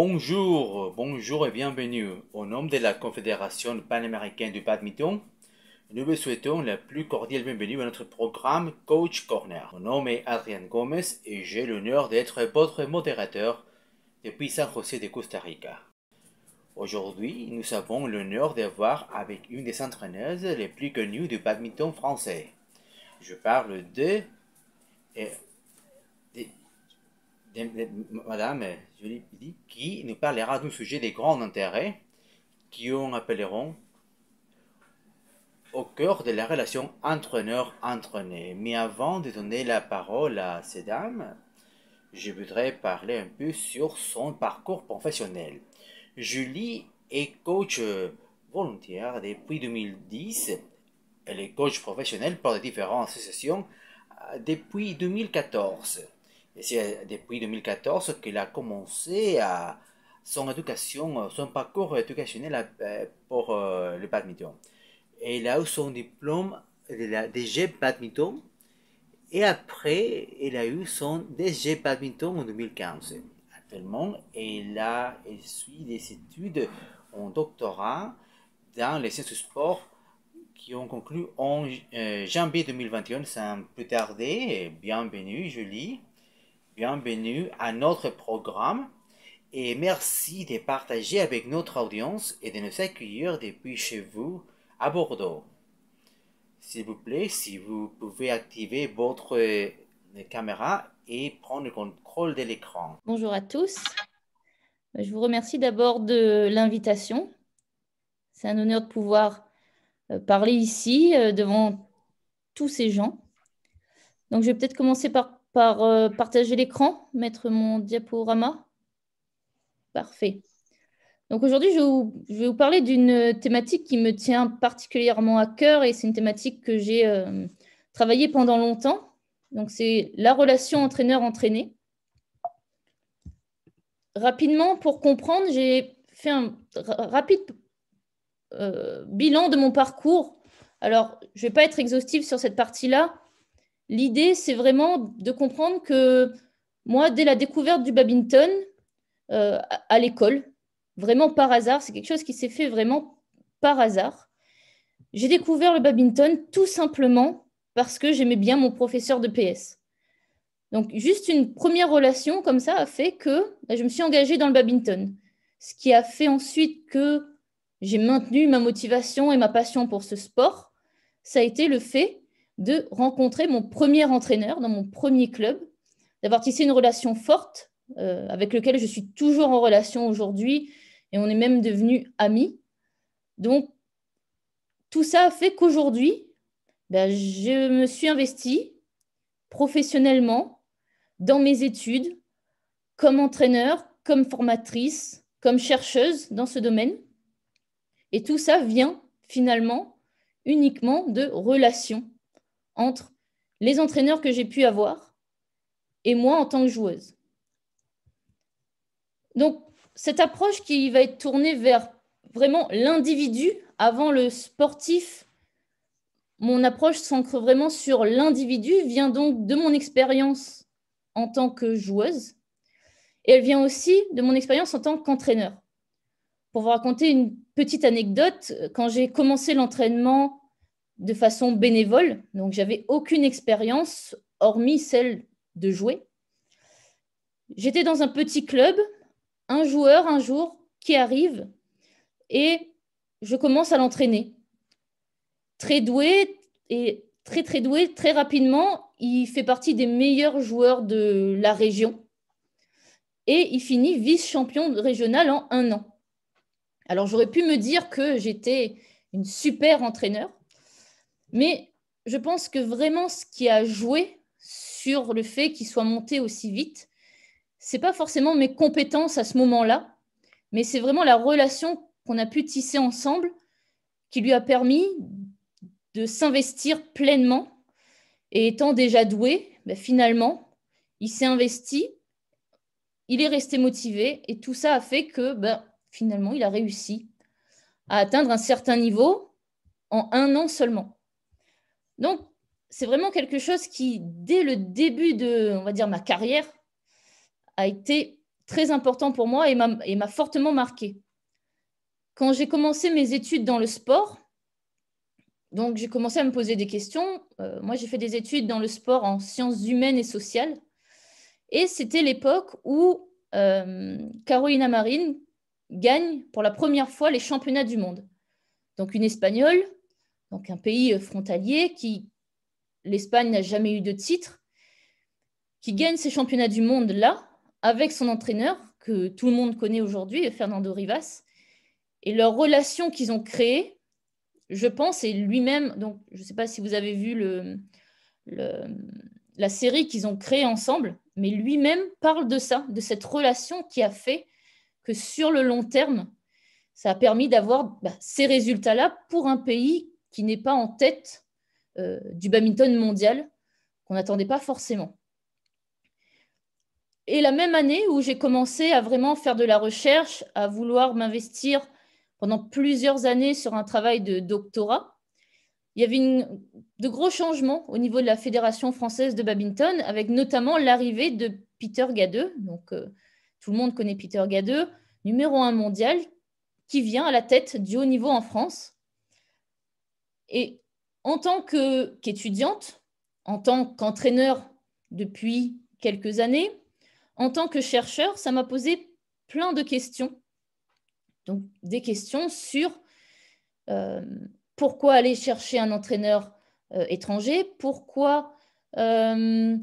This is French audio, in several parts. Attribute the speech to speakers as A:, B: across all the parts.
A: Bonjour, bonjour et bienvenue. Au nom de la Confédération panaméricaine du badminton, nous vous souhaitons la plus cordiale bienvenue à notre programme Coach Corner. Mon nom est Adrian Gomez et j'ai l'honneur d'être votre modérateur depuis San José de Costa Rica. Aujourd'hui, nous avons l'honneur d'avoir avec une des entraîneuses les plus connues du badminton français. Je parle de, de Madame je qui nous parlera d'un sujet des grands intérêts qui on appelleront au cœur de la relation entraîneur-entraîné. Mais avant de donner la parole à ces dames, je voudrais parler un peu sur son parcours professionnel. Julie est coach volontaire depuis 2010. Elle est coach professionnelle pour les différentes associations euh, depuis 2014 c'est depuis 2014 qu'il a commencé à son éducation, eh, son parcours éducationnel eh, pour eh, le badminton. Et elle a eu son diplôme de la DG badminton et après, il a eu son DG badminton en 2015. Actuellement, il a, il suit des études en doctorat dans les sciences du sport qui ont conclu en euh, janvier 2021 un peu tarder. Bienvenue, Julie. Bienvenue à notre programme et merci de partager avec notre audience et de nous accueillir depuis chez vous à Bordeaux. S'il vous plaît, si vous pouvez activer votre euh, caméra et prendre le contrôle de l'écran.
B: Bonjour à tous. Je vous remercie d'abord de l'invitation. C'est un honneur de pouvoir euh, parler ici euh, devant tous ces gens. Donc je vais peut-être commencer par euh, partager l'écran, mettre mon diaporama. Parfait. Donc aujourd'hui, je, vais vous parler d'une thématique qui me tient particulièrement à cœur et c'est une thématique que j'ai euh, travaillée pendant longtemps. Donc c'est la relation entraîneur-entraîné. Rapidement, pour comprendre, j'ai fait un rapide euh, bilan de mon parcours. Alors, je ne vais pas être exhaustive sur cette partie-là, L'idée, c'est vraiment de comprendre que moi, dès la découverte du badminton euh, à l'école, vraiment par hasard, c'est quelque chose qui s'est fait vraiment par hasard. J'ai découvert le badminton tout simplement parce que j'aimais bien mon professeur de PS. Donc, juste une première relation comme ça a fait que bah, je me suis engagée dans le badminton. Ce qui a fait ensuite que j'ai maintenu ma motivation et ma passion pour ce sport, ça a été le fait de rencontrer mon premier entraîneur dans mon premier club, d'avoir tissé une relation forte euh, avec lequel je suis toujours en relation aujourd'hui et on est même devenus amis. Donc, tout ça fait qu'aujourd'hui, ben, je me suis investie professionnellement dans mes études, comme entraîneur, comme formatrice, comme chercheuse dans ce domaine. Et tout ça vient finalement uniquement de relations entre les entraîneurs que j'ai pu avoir et moi en tant que joueuse. Donc, cette approche qui va être tournée vers vraiment l'individu avant le sportif, mon approche s'ancre vraiment sur l'individu, vient donc de mon expérience en tant que joueuse et elle vient aussi de mon expérience en tant qu'entraîneur. Pour vous raconter une petite anecdote, quand j'ai commencé l'entraînement de façon bénévole. Donc, j'avais aucune expérience hormis celle de jouer. J'étais dans un petit club, un joueur un jour qui arrive et je commence à l'entraîner. Très doué et très très doué, très rapidement, il fait partie des meilleurs joueurs de la région et il finit vice-champion régional en un an. Alors j'aurais pu me dire que j'étais une super entraîneur, mais je pense que vraiment ce qui a joué sur le fait qu'il soit monté aussi vite, c'est pas forcément mes compétences à ce moment-là, mais c'est vraiment la relation qu'on a pu tisser ensemble qui lui a permis de s'investir pleinement. Et étant déjà doué, ben, finalement, il s'est investi, il est resté motivé, et tout ça a fait que ben, finalement, il a réussi à atteindre un certain niveau en un an seulement. Donc, c'est vraiment quelque chose qui, dès le début de, on va dire, ma carrière, a été très important pour moi et m'a fortement marqué. Quand j'ai commencé mes études dans le sport, donc j'ai commencé à me poser des questions. Euh, moi, j'ai fait des études dans le sport en sciences humaines et sociales. Et c'était l'époque où euh, Carolina Marine gagne pour la première fois les championnats du monde. Donc une Espagnole donc un pays euh, frontalier qui, l'Espagne n'a jamais eu de titre, qui gagne ces championnats du monde là, avec son entraîneur, que tout le monde connaît aujourd'hui, Fernando Rivas, et leur relation qu'ils ont créée, je pense, et lui-même, donc je ne sais pas si vous avez vu le, la série qu'ils ont créée ensemble, mais lui-même parle de ça, de cette relation qui a fait que sur le long terme, ça a permis d'avoir bah, ces résultats-là pour un pays qui n'est pas en tête euh, du badminton mondial, qu'on n'attendait pas forcément. Et la même année où j'ai commencé à vraiment faire de la recherche, à vouloir m'investir pendant plusieurs années sur un travail de doctorat, il y avait de gros changements au niveau de la Fédération française de badminton, avec notamment l'arrivée de Peter Gadeux. Donc, euh, tout le monde connaît Peter Gadeux, numéro un mondial, qui vient à la tête du haut niveau en France. Et en tant qu'étudiante, en tant qu'entraîneur depuis quelques années, en tant que chercheur, ça m'a posé plein de questions. Donc, des questions sur euh, pourquoi aller chercher un entraîneur euh, étranger, pourquoi euh,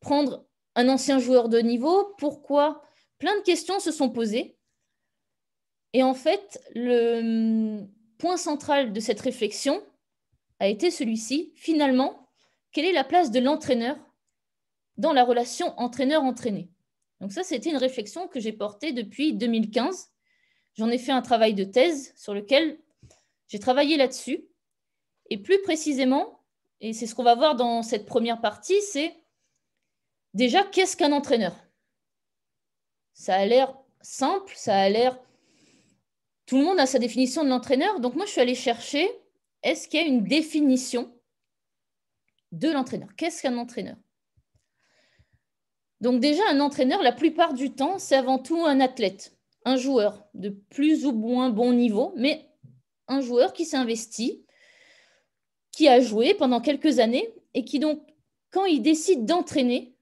B: prendre un ancien joueur de niveau, pourquoi plein de questions se sont posées. Et en fait, le, point central de cette réflexion a été celui-ci. Finalement, quelle est la place de l'entraîneur dans la relation entraîneur-entraîné Donc ça, c'était une réflexion que j'ai portée depuis 2015. J'en ai fait un travail de thèse sur lequel j'ai travaillé là-dessus. Et plus précisément, et c'est ce qu'on va voir dans cette première partie, c'est déjà qu'est-ce qu'un entraîneur Ça a l'air simple, ça a l'air tout le monde a sa définition de l'entraîneur. Donc moi, je suis allée chercher, est-ce qu'il y a une définition de l'entraîneur Qu'est-ce qu'un entraîneur Donc déjà, un entraîneur, la plupart du temps, c'est avant tout un athlète, un joueur de plus ou moins bon niveau, mais un joueur qui s'investit, qui a joué pendant quelques années et qui donc, quand il décide d'entraîner,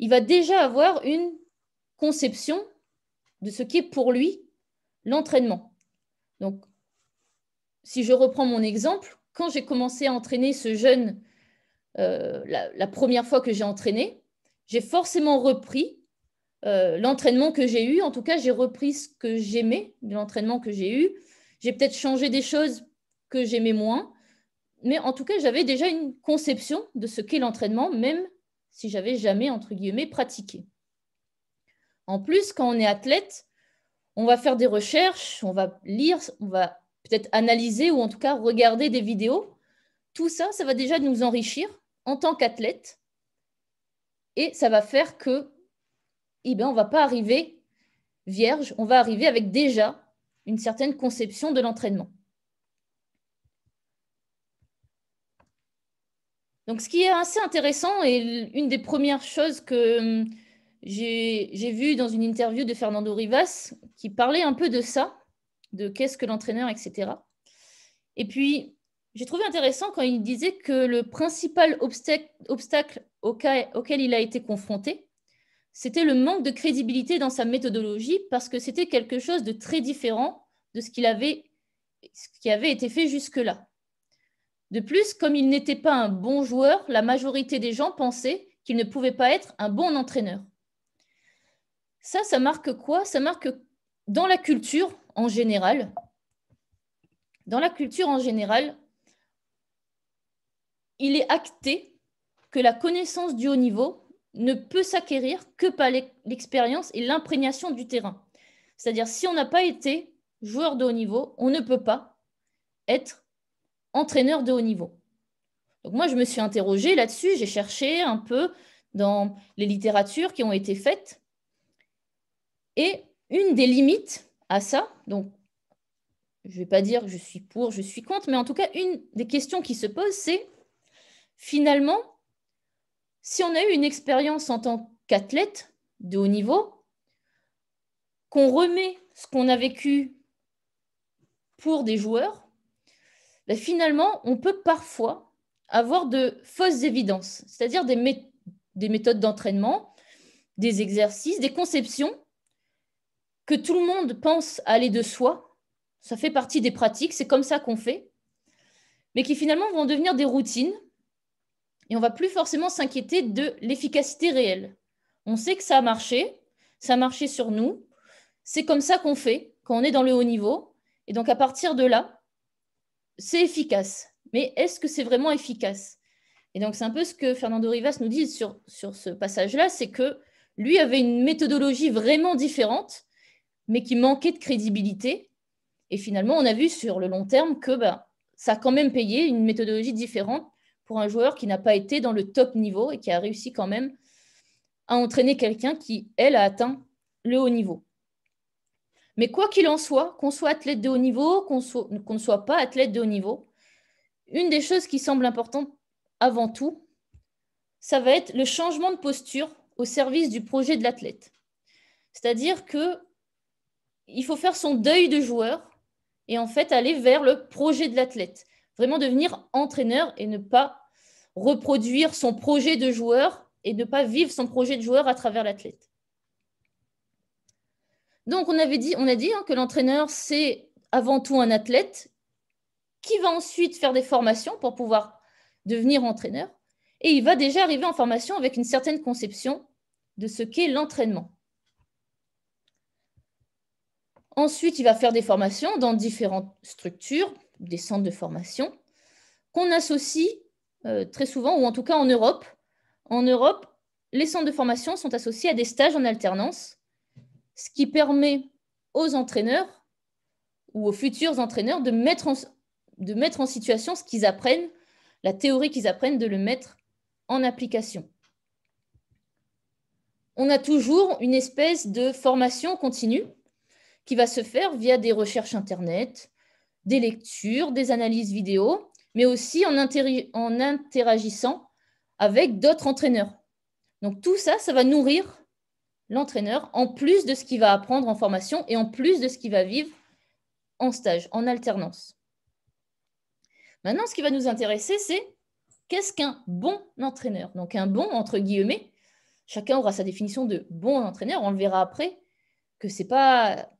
B: il va déjà avoir une conception de ce qui est pour lui l'entraînement. Donc, si je reprends mon exemple, quand j'ai commencé à entraîner ce jeune, euh, la, première fois que j'ai entraîné, j'ai forcément repris euh, l'entraînement que j'ai eu. En tout cas, j'ai repris ce que j'aimais de l'entraînement que j'ai eu. J'ai peut-être changé des choses que j'aimais moins. Mais en tout cas, j'avais déjà une conception de ce qu'est l'entraînement, même si j'avais jamais, entre guillemets, pratiqué. En plus, quand on est athlète, on va faire des recherches, on va lire, on va peut-être analyser ou en tout cas regarder des vidéos. Tout ça, ça va déjà nous enrichir en tant qu'athlète et ça va faire que eh bien, on ne va pas arriver vierge, on va arriver avec déjà une certaine conception de l'entraînement. Donc, ce qui est assez intéressant et une des premières choses que hum, j'ai vu dans une interview de Fernando Rivas qui parlait un peu de ça, de qu'est-ce que l'entraîneur, etc. Et puis, j'ai trouvé intéressant quand il disait que le principal obstacle auquel il a été confronté, c'était le manque de crédibilité dans sa méthodologie parce que c'était quelque chose de très différent de ce, ce qui avait été fait jusque-là. De plus, comme il n'était pas un bon joueur, la majorité des gens pensaient qu'il ne pouvait pas être un bon entraîneur. Ça, ça marque quoi Ça marque dans la culture en général. Dans la culture en général, il est acté que la connaissance du haut niveau ne peut s'acquérir que par l'expérience et l'imprégnation du terrain. C'est-à-dire, si on n'a pas été joueur de haut niveau, on ne peut pas être entraîneur de haut niveau. Donc moi, je me suis interrogée là-dessus, j'ai cherché un peu dans les littératures qui ont été faites et une des limites à ça, donc je ne vais pas dire je suis pour, je suis contre, mais en tout cas, une des questions qui se posent, c'est finalement, si on a eu une expérience en tant qu'athlète de haut niveau, qu'on remet ce qu'on a vécu pour des joueurs, ben, finalement, on peut parfois avoir de fausses évidences, c'est-à-dire des méthodes d'entraînement, des exercices, des conceptions que tout le monde pense aller de soi, ça fait partie des pratiques, c'est comme ça qu'on fait, mais qui finalement vont devenir des routines et on va plus forcément s'inquiéter de l'efficacité réelle. On sait que ça a marché, ça a marché sur nous, c'est comme ça qu'on fait quand on est dans le haut niveau, et donc à partir de là, c'est efficace. Mais est-ce que c'est vraiment efficace Et donc c'est un peu ce que Fernando Rivas nous dit sur ce passage-là, c'est que lui avait une méthodologie vraiment différente mais qui manquait de crédibilité. Et finalement, on a vu sur le long terme que ben, ça a quand même payé une méthodologie différente pour un joueur qui n'a pas été dans le top niveau et qui a réussi quand même à entraîner quelqu'un qui, elle, a atteint le haut niveau. Mais quoi qu'il en soit, qu'on soit athlète de haut niveau, qu'on ne soit pas athlète de haut niveau, une des choses qui semble importante avant tout, ça va être le changement de posture au service du projet de l'athlète. C'est-à-dire que il faut faire son deuil de joueur et en fait aller vers le projet de l'athlète. Vraiment devenir entraîneur et ne pas reproduire son projet de joueur et ne pas vivre son projet de joueur à travers l'athlète. Donc on avait dit, on a dit hein, que l'entraîneur c'est avant tout un athlète qui va ensuite faire des formations pour pouvoir devenir entraîneur et il va déjà arriver en formation avec une certaine conception de ce qu'est l'entraînement. Ensuite, il va faire des formations dans différentes structures, des centres de formation, qu'on associe euh, très souvent, ou en tout cas en Europe. En Europe, les centres de formation sont associés à des stages en alternance, ce qui permet aux entraîneurs ou aux futurs entraîneurs de mettre de mettre en situation ce qu'ils apprennent, la théorie qu'ils apprennent, de le mettre en application. On a toujours une espèce de formation continue qui va se faire via des recherches Internet, des lectures, des analyses vidéo, mais aussi en, en interagissant avec d'autres entraîneurs. Donc tout ça, ça va nourrir l'entraîneur en plus de ce qu'il va apprendre en formation et en plus de ce qu'il va vivre en stage, en alternance. Maintenant, ce qui va nous intéresser, c'est qu'est-ce qu'un bon entraîneur Donc un bon, entre guillemets, chacun aura sa définition de bon entraîneur, on le verra après, que ce n'est pas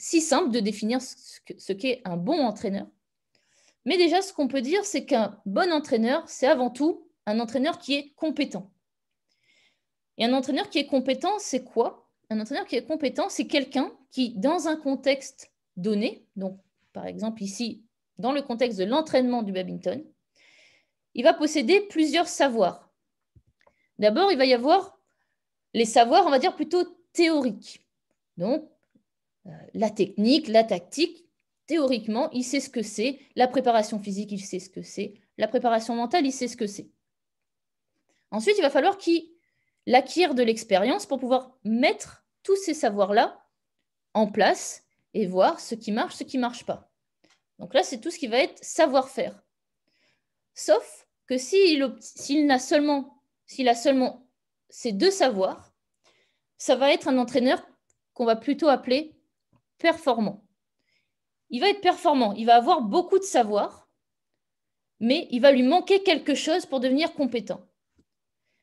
B: si simple de définir ce qu'est un bon entraîneur. Mais déjà, ce qu'on peut dire, c'est qu'un bon entraîneur, c'est avant tout un entraîneur qui est compétent. Et un entraîneur qui est compétent, c'est quoi Un entraîneur qui est compétent, c'est quelqu'un qui, dans un contexte donné, donc par exemple ici, dans le contexte de l'entraînement du badminton, il va posséder plusieurs savoirs. D'abord, il va y avoir les savoirs, on va dire plutôt théoriques. Donc, euh, la technique, la tactique, théoriquement, il sait ce que c'est. La préparation physique, il sait ce que c'est. La préparation mentale, il sait ce que c'est. Ensuite, il va falloir qu'il acquiert de l'expérience pour pouvoir mettre tous ces savoirs-là en place et voir ce qui marche, ce qui ne marche pas. Donc là, c'est tout ce qui va être savoir-faire. Sauf que s'il seulement, s'il a seulement ces deux savoirs, ça va être un entraîneur qu'on va plutôt appeler performant. Il va être performant, il va avoir beaucoup de savoir, mais il va lui manquer quelque chose pour devenir compétent.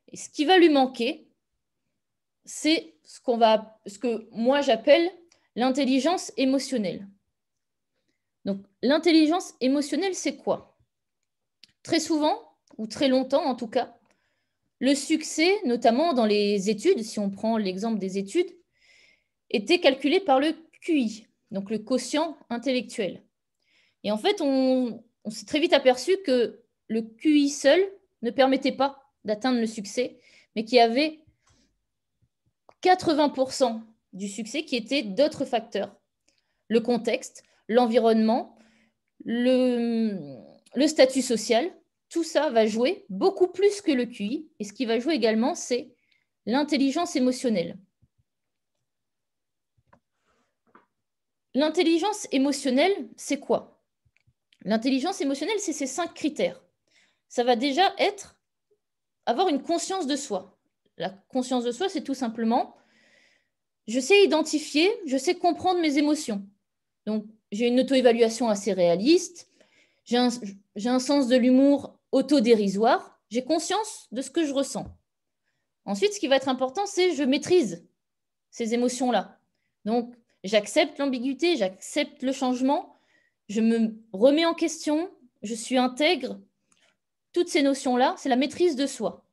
B: Et ce qui va lui manquer, c'est ce, ce que moi j'appelle l'intelligence émotionnelle. Donc l'intelligence émotionnelle, c'est quoi Très souvent, ou très longtemps en tout cas, le succès, notamment dans les études, si on prend l'exemple des études, était calculé par le donc le quotient intellectuel. Et en fait, on, s'est très vite aperçu que le QI seul ne permettait pas d'atteindre le succès, mais qu'il y avait 80% du succès qui était d'autres facteurs. Le contexte, l'environnement, le, le statut social, tout ça va jouer beaucoup plus que le QI. Et ce qui va jouer également, c'est l'intelligence émotionnelle. L'intelligence émotionnelle, c'est quoi L'intelligence émotionnelle, c'est ces cinq critères. Ça va déjà être avoir une conscience de soi. La conscience de soi, c'est tout simplement, je sais identifier, je sais comprendre mes émotions. Donc, j'ai une auto-évaluation assez réaliste, j'ai un, sens de l'humour autodérisoire, j'ai conscience de ce que je ressens. Ensuite, ce qui va être important, c'est je maîtrise ces émotions-là. Donc, J'accepte l'ambiguïté, j'accepte le changement, je me remets en question, je suis intègre. Toutes ces notions-là, c'est la maîtrise de soi.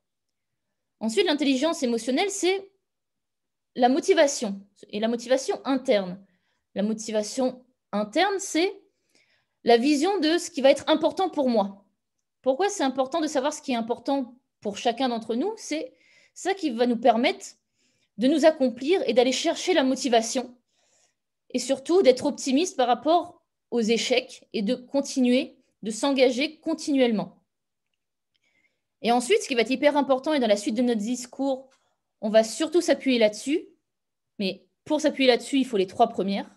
B: Ensuite, l'intelligence émotionnelle, c'est la motivation, et la motivation interne. La motivation interne, c'est la vision de ce qui va être important pour moi. Pourquoi c'est important de savoir ce qui est important pour chacun d'entre nous C'est ça qui va nous permettre de nous accomplir et d'aller chercher la motivation et surtout d'être optimiste par rapport aux échecs et de continuer, de s'engager continuellement. Et ensuite, ce qui va être hyper important, et dans la suite de notre discours, on va surtout s'appuyer là-dessus, mais pour s'appuyer là-dessus, il faut les trois premières.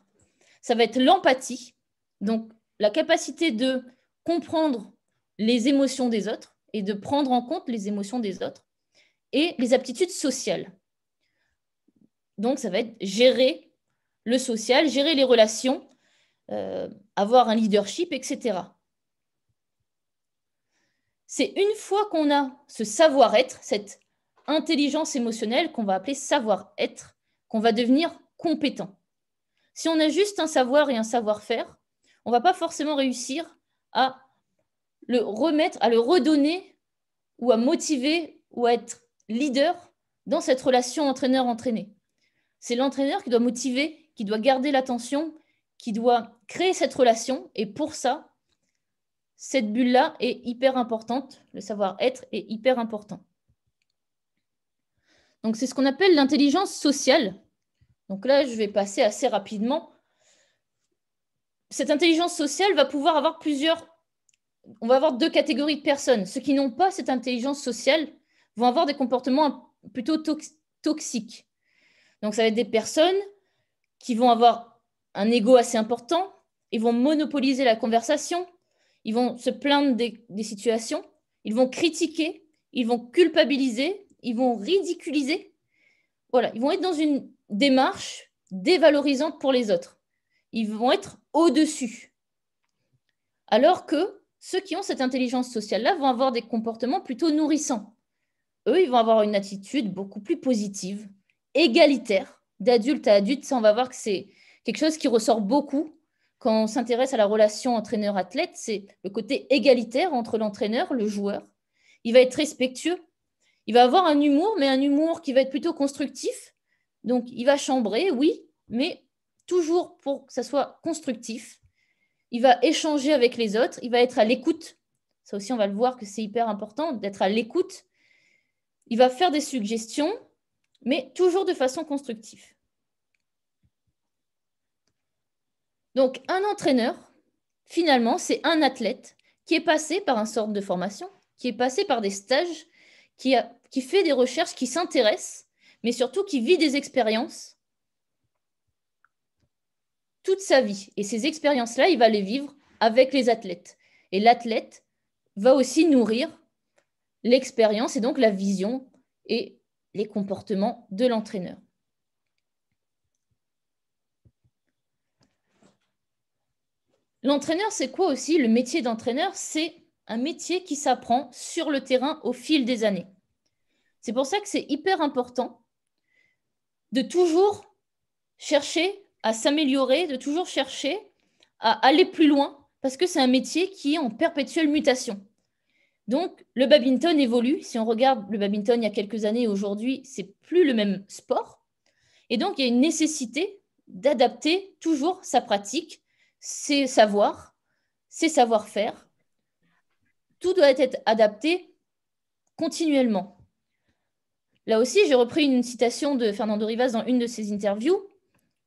B: Ça va être l'empathie, donc la capacité de comprendre les émotions des autres et de prendre en compte les émotions des autres, et les aptitudes sociales. Donc, ça va être gérer le social, gérer les relations, euh, avoir un leadership, etc. C'est une fois qu'on a ce savoir-être, cette intelligence émotionnelle qu'on va appeler savoir-être, qu'on va devenir compétent. Si on a juste un savoir et un savoir-faire, on ne va pas forcément réussir à le remettre, à le redonner ou à motiver ou à être leader dans cette relation entraîneur-entraîné. C'est l'entraîneur qui doit motiver, qui doit garder l'attention, qui doit créer cette relation. Et pour ça, cette bulle-là est hyper importante, le savoir-être est hyper important. Donc c'est ce qu'on appelle l'intelligence sociale. Donc là, je vais passer assez rapidement. Cette intelligence sociale va pouvoir avoir plusieurs... On va avoir deux catégories de personnes. Ceux qui n'ont pas cette intelligence sociale vont avoir des comportements plutôt toxiques. Donc ça va être des personnes qui vont avoir un ego assez important, ils vont monopoliser la conversation, ils vont se plaindre des, situations, ils vont critiquer, ils vont culpabiliser, ils vont ridiculiser. Voilà, ils vont être dans une démarche dévalorisante pour les autres. Ils vont être au-dessus. Alors que ceux qui ont cette intelligence sociale-là vont avoir des comportements plutôt nourrissants. Eux, ils vont avoir une attitude beaucoup plus positive, égalitaire, d'adulte à adulte, ça, on va voir que c'est quelque chose qui ressort beaucoup quand on s'intéresse à la relation entraîneur-athlète, c'est le côté égalitaire entre l'entraîneur, le joueur. Il va être respectueux. Il va avoir un humour, mais un humour qui va être plutôt constructif. Donc, il va chambrer, oui, mais toujours pour que ça soit constructif. Il va échanger avec les autres. Il va être à l'écoute. Ça aussi, on va le voir que c'est hyper important d'être à l'écoute. Il va faire des suggestions mais toujours de façon constructive. Donc, un entraîneur, finalement, c'est un athlète qui est passé par un sorte de formation, qui est passé par des stages, qui, a, qui fait des recherches, qui s'intéresse, mais surtout qui vit des expériences toute sa vie. Et ces expériences-là, il va les vivre avec les athlètes. Et l'athlète va aussi nourrir l'expérience et donc la vision et les comportements de l'entraîneur. L'entraîneur, c'est quoi aussi Le métier d'entraîneur, c'est un métier qui s'apprend sur le terrain au fil des années. C'est pour ça que c'est hyper important de toujours chercher à s'améliorer, de toujours chercher à aller plus loin, parce que c'est un métier qui est en perpétuelle mutation. Donc, le badminton évolue. Si on regarde le badminton il y a quelques années aujourd'hui, c'est plus le même sport. Et donc, il y a une nécessité d'adapter toujours sa pratique, ses savoirs, ses savoir-faire. Tout doit être adapté continuellement. Là aussi, j'ai repris une citation de Fernando Rivas dans une de ses interviews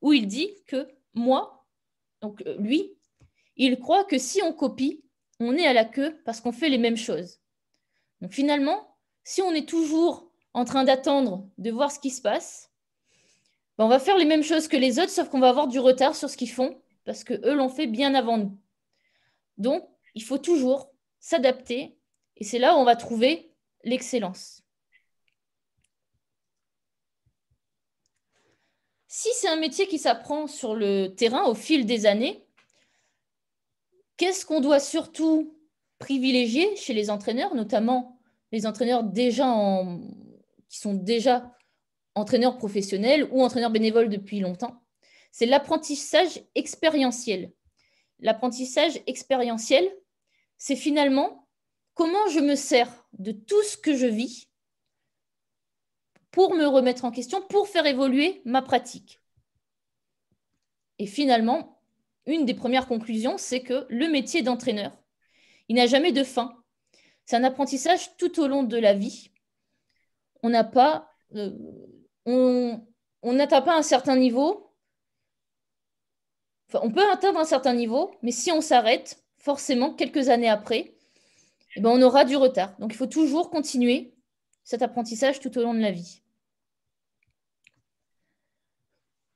B: où il dit que moi, donc euh, lui, il croit que si on copie, on est à la queue parce qu'on fait les mêmes choses. Donc finalement, si on est toujours en train d'attendre de voir ce qui se passe, ben, on va faire les mêmes choses que les autres, sauf qu'on va avoir du retard sur ce qu'ils font parce que eux l'ont fait bien avant nous. Donc, il faut toujours s'adapter et c'est là où on va trouver l'excellence. Si c'est un métier qui s'apprend sur le terrain au fil des années, Qu'est-ce qu'on doit surtout privilégier chez les entraîneurs, notamment les entraîneurs déjà qui sont déjà entraîneurs professionnels ou entraîneurs bénévoles depuis longtemps C'est l'apprentissage expérientiel. L'apprentissage expérientiel, c'est finalement comment je me sers de tout ce que je vis pour me remettre en question, pour faire évoluer ma pratique. Et finalement, une des premières conclusions, c'est que le métier d'entraîneur, il n'a jamais de fin. C'est un apprentissage tout au long de la vie. On euh, n'atteint pas un certain niveau. on peut atteindre un certain niveau, mais si on s'arrête, forcément, quelques années après, eh ben, on aura du retard. Donc, il faut toujours continuer cet apprentissage tout au long de la vie.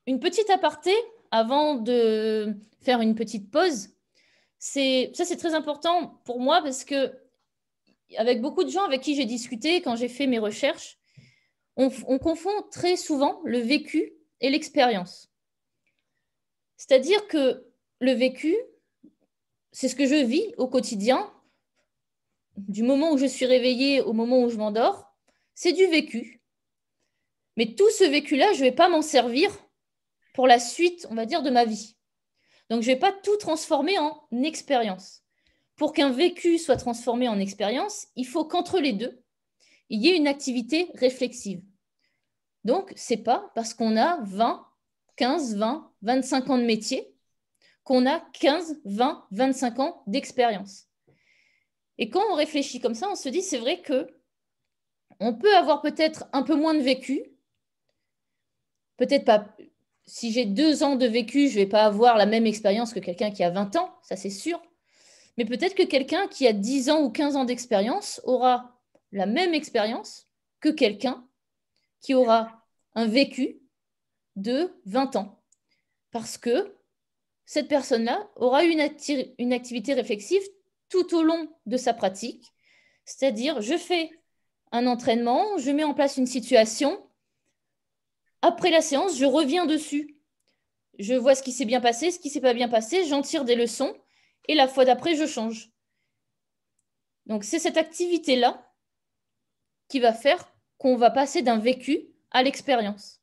B: Une petite aparté avant de, faire une petite pause. C'est ça, c'est très important pour moi parce que avec beaucoup de gens avec qui j'ai discuté quand j'ai fait mes recherches, on, confond très souvent le vécu et l'expérience. C'est-à-dire que le vécu, c'est ce que je vis au quotidien, du moment où je suis réveillée au moment où je m'endors, c'est du vécu. Mais tout ce vécu-là, je vais pas m'en servir pour la suite, on va dire, de ma vie. Donc, je ne vais pas tout transformer en expérience. Pour qu'un vécu soit transformé en expérience, il faut qu'entre les deux, il y ait une activité réflexive. Donc, c'est pas parce qu'on a 20, 15, 20, 25 ans de métier qu'on a 15, 20, 25 ans d'expérience. Et quand on réfléchit comme ça, on se dit c'est vrai que on peut avoir peut-être un peu moins de vécu, peut-être pas si j'ai deux ans de vécu, je ne vais pas avoir la même expérience que quelqu'un qui a 20 ans, ça c'est sûr. Mais peut-être que quelqu'un qui a 10 ans ou 15 ans d'expérience aura la même expérience que quelqu'un qui aura un vécu de 20 ans. Parce que cette personne-là aura une, une activité réflexive tout au long de sa pratique. C'est-à-dire, je fais un entraînement, je mets en place une situation, après la séance, je reviens dessus. Je vois ce qui s'est bien passé, ce qui s'est pas bien passé, j'en tire des leçons et la fois d'après, je change. Donc c'est cette activité-là qui va faire qu'on va passer d'un vécu à l'expérience.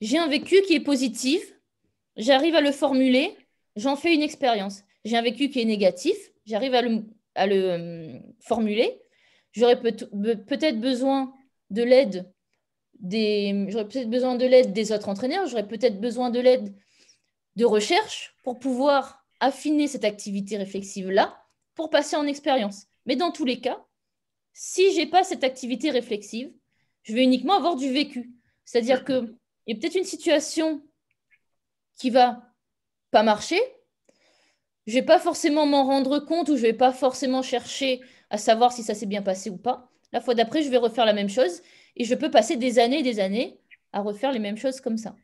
B: J'ai un vécu qui est positif, j'arrive à le formuler, j'en fais une expérience. J'ai un vécu qui est négatif, j'arrive à le, euh, formuler. J'aurais peut-être besoin de l'aide j'aurais peut-être besoin de l'aide des autres entraîneurs, j'aurais peut-être besoin de l'aide de recherche pour pouvoir affiner cette activité réflexive-là pour passer en expérience. Mais dans tous les cas, si j'ai pas cette activité réflexive, je vais uniquement avoir du vécu. C'est-à-dire que y a peut-être une situation qui va pas marcher, je vais pas forcément m'en rendre compte ou je vais pas forcément chercher à savoir si ça s'est bien passé ou pas. La fois d'après, je vais refaire la même chose et je peux passer des années et des années à refaire les mêmes choses comme ça.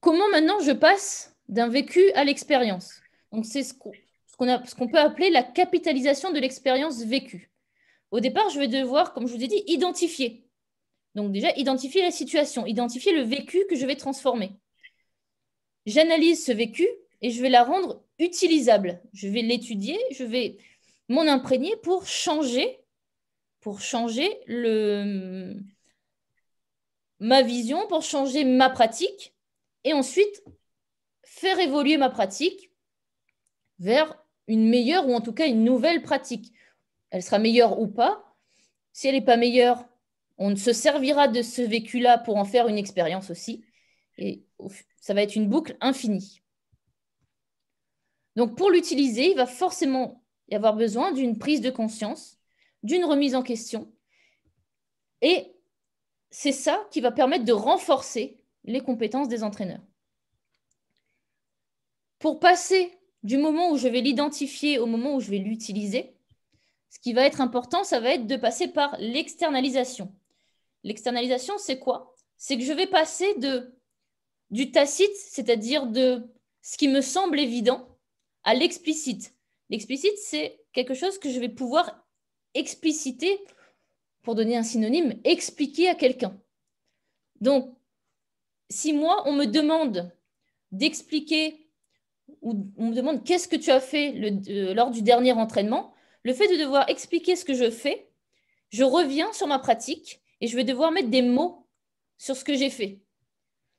B: Comment maintenant je passe d'un vécu à l'expérience Donc c'est ce qu'on ce qu'on peut appeler la capitalisation de l'expérience vécue. Au départ, je vais devoir, comme je vous ai dit, identifier. Donc déjà, identifier la situation, identifier le vécu que je vais transformer. J'analyse ce vécu et je vais la rendre utilisable. Je vais l'étudier, je vais mon imprégner pour changer, pour changer ma vision, pour changer ma pratique, et ensuite faire évoluer ma pratique vers une meilleure ou en tout cas une nouvelle pratique. Elle sera meilleure ou pas. Si elle n'est pas meilleure, on se servira de ce vécu-là pour en faire une expérience aussi. Et ça va être une boucle infinie. Donc pour l'utiliser, il va forcément y avoir besoin d'une prise de conscience, d'une remise en question. Et c'est ça qui va permettre de renforcer les compétences des entraîneurs. Pour passer du moment où je vais l'identifier au moment où je vais l'utiliser, ce qui va être important, ça va être de passer par l'externalisation. L'externalisation, c'est quoi C'est que je vais passer de, du tacite, c'est-à-dire de ce qui me semble évident, à l'explicite, L'explicite, c'est quelque chose que je vais pouvoir expliciter, pour donner un synonyme, expliquer à quelqu'un. Donc, si moi, on me demande d'expliquer ou on me demande qu'est-ce que tu as fait euh, lors du dernier entraînement, le fait de devoir expliquer ce que je fais, je reviens sur ma pratique et je vais devoir mettre des mots sur ce que j'ai fait.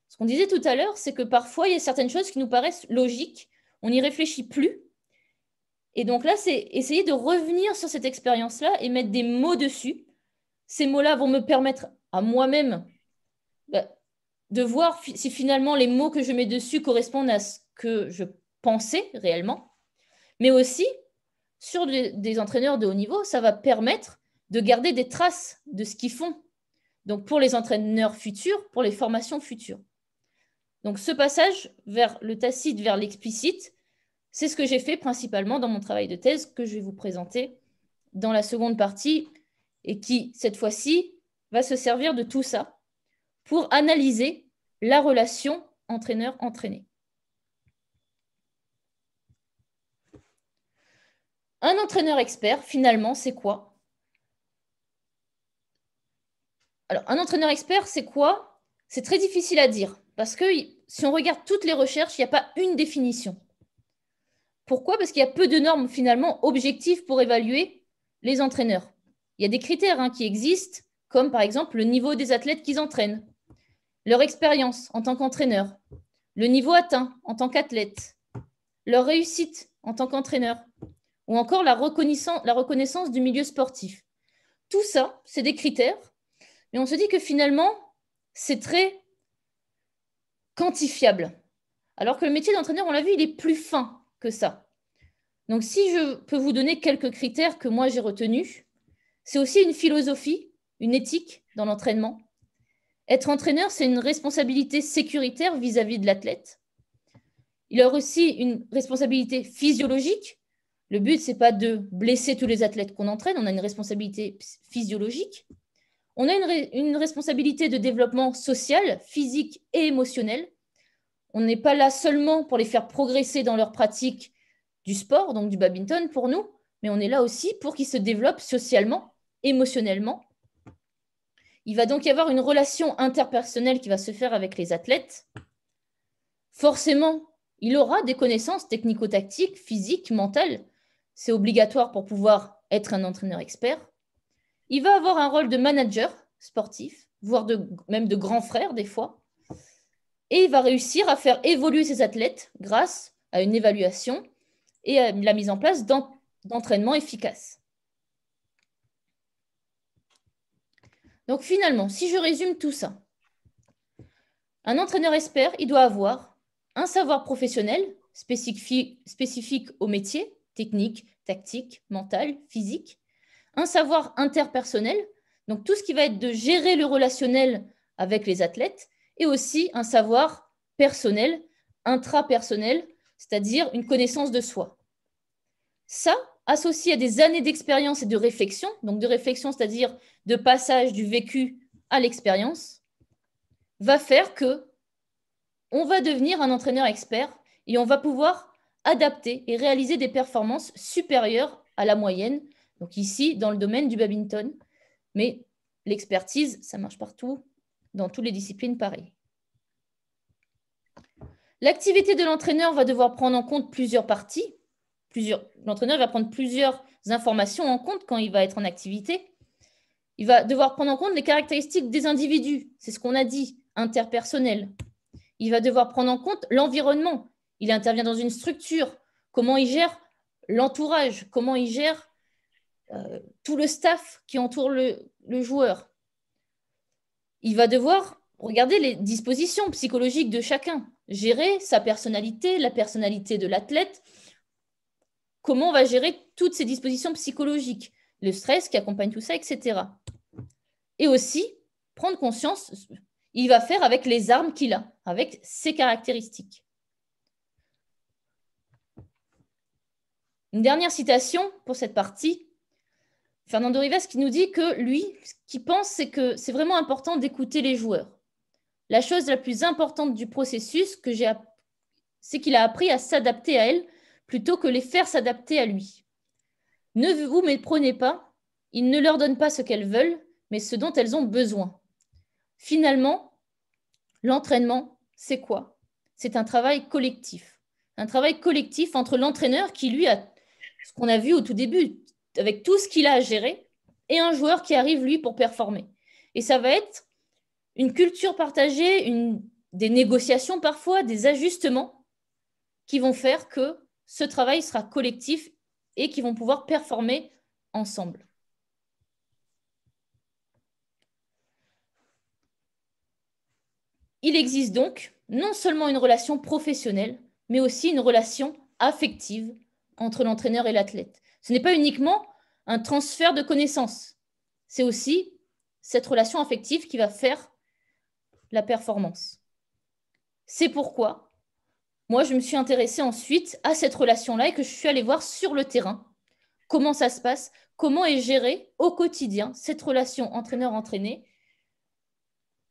B: Ce qu'on disait tout à l'heure, c'est que parfois, il y a certaines choses qui nous paraissent logiques, on n'y réfléchit plus, et donc là, c'est essayer de revenir sur cette expérience-là et mettre des mots dessus. Ces mots-là vont me permettre à moi-même bah, de voir si finalement les mots que je mets dessus correspondent à ce que je pensais réellement. Mais aussi, sur des entraîneurs de haut niveau, ça va permettre de garder des traces de ce qu'ils font. Donc pour les entraîneurs futurs, pour les formations futures. Donc ce passage vers le tacite, vers l'explicite, c'est ce que j'ai fait principalement dans mon travail de thèse que je vais vous présenter dans la seconde partie et qui, cette fois-ci, va se servir de tout ça pour analyser la relation entraîneur-entraîné. Un entraîneur expert, finalement, c'est quoi Alors, un entraîneur expert, c'est quoi C'est très difficile à dire, parce que si on regarde toutes les recherches, il n'y a pas une définition. Pourquoi Parce qu'il y a peu de normes finalement objectives pour évaluer les entraîneurs. Il y a des critères hein, qui existent, comme par exemple le niveau des athlètes qu'ils entraînent, leur expérience en tant qu'entraîneur, le niveau atteint en tant qu'athlète, leur réussite en tant qu'entraîneur, ou encore la reconnaissance, la reconnaissance du milieu sportif. Tout ça, c'est des critères, mais on se dit que finalement, c'est très quantifiable. Alors que le métier d'entraîneur, on l'a vu, il est plus fin que ça. Donc si je peux vous donner quelques critères que moi j'ai retenus, c'est aussi une philosophie, une éthique dans l'entraînement. Être entraîneur, c'est une responsabilité sécuritaire vis-à-vis -vis de l'athlète. Il y a aussi une responsabilité physiologique. Le but, c'est pas de blesser tous les athlètes qu'on entraîne, on a une responsabilité physiologique. On a une, une responsabilité de développement social, physique et émotionnel. On n'est pas là seulement pour les faire progresser dans leur pratique du sport, donc du badminton pour nous, mais on est là aussi pour qu'ils se développent socialement, émotionnellement. Il va donc y avoir une relation interpersonnelle qui va se faire avec les athlètes. Forcément, il aura des connaissances technico-tactiques, physiques, mentales. C'est obligatoire pour pouvoir être un entraîneur expert. Il va avoir un rôle de manager sportif, voire même de grand frère des fois. Et il va réussir à faire évoluer ses athlètes grâce à une évaluation et à la mise en place d'entraînements efficaces. Donc finalement, si je résume tout ça, un entraîneur expert, il doit avoir un savoir professionnel spécifique, spécifique au métier, technique, tactique, mental, physique, un savoir interpersonnel, donc tout ce qui va être de gérer le relationnel avec les athlètes et aussi un savoir personnel, intrapersonnel, c'est-à-dire une connaissance de soi. Ça, associé à des années d'expérience et de réflexion, donc de réflexion, c'est-à-dire de passage du vécu à l'expérience, va faire que on va devenir un entraîneur expert et on va pouvoir adapter et réaliser des performances supérieures à la moyenne. Donc ici, dans le domaine du badminton, mais l'expertise, ça marche partout dans toutes les disciplines pareil. L'activité de l'entraîneur va devoir prendre en compte plusieurs parties. Plusieurs... L'entraîneur va prendre plusieurs informations en compte quand il va être en activité. Il va devoir prendre en compte les caractéristiques des individus, c'est ce qu'on a dit, interpersonnel. Il va devoir prendre en compte l'environnement. Il intervient dans une structure, comment il gère l'entourage, comment il gère euh, tout le staff qui entoure le joueur il va devoir regarder les dispositions psychologiques de chacun, gérer sa personnalité, la personnalité de l'athlète, comment on va gérer toutes ces dispositions psychologiques, le stress qui accompagne tout ça, etc. Et aussi, prendre conscience, il va faire avec les armes qu'il a, avec ses caractéristiques. Une dernière citation pour cette partie, Fernando Rivas qui nous dit que lui, ce qu'il pense, c'est que c'est vraiment important d'écouter les joueurs. La chose la plus importante du processus, que j'ai, c'est qu'il a appris à s'adapter à elle plutôt que les faire s'adapter à lui. Ne vous méprenez pas, il ne leur donne pas ce qu'elles veulent, mais ce dont elles ont besoin. Finalement, l'entraînement, c'est quoi C'est un travail collectif. Un travail collectif entre l'entraîneur qui, lui, a ce qu'on a vu au tout début, avec tout ce qu'il a à gérer, et un joueur qui arrive, lui, pour performer. Et ça va être une culture partagée, des négociations parfois, des ajustements qui vont faire que ce travail sera collectif et qui vont pouvoir performer ensemble. Il existe donc non seulement une relation professionnelle, mais aussi une relation affective entre l'entraîneur et l'athlète. Ce n'est pas uniquement un transfert de connaissances, c'est aussi cette relation affective qui va faire la performance. C'est pourquoi moi, je me suis intéressée ensuite à cette relation-là et que je suis allée voir sur le terrain comment ça se passe, comment est gérée au quotidien cette relation entraîneur-entraîné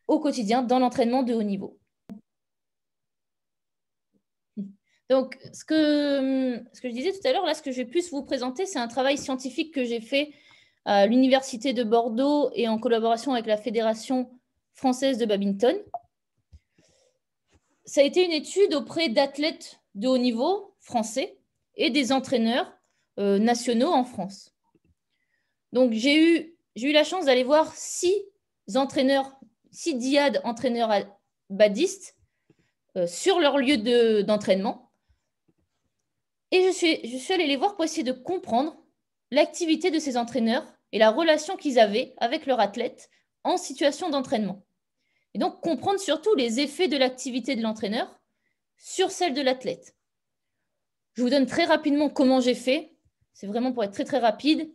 B: au quotidien dans l'entraînement de haut niveau. Donc, ce que, hum, ce que je disais tout à l'heure, là, ce que je vais plus vous présenter, c'est un travail scientifique que j'ai fait à l'Université de Bordeaux et en collaboration avec la Fédération française de badminton. Ça a été une étude auprès d'athlètes de haut niveau français et des entraîneurs euh, nationaux en France. Donc, j'ai eu, eu la chance d'aller voir six entraîneurs, six diades entraîneurs badistes euh, sur leur lieu d'entraînement. Et je suis, je allée les voir pour essayer de comprendre l'activité de ces entraîneurs et la relation qu'ils avaient avec leur athlète en situation d'entraînement. Et donc comprendre surtout les effets de l'activité de l'entraîneur sur celle de l'athlète. Je vous donne très rapidement comment j'ai fait. C'est vraiment pour être très très rapide.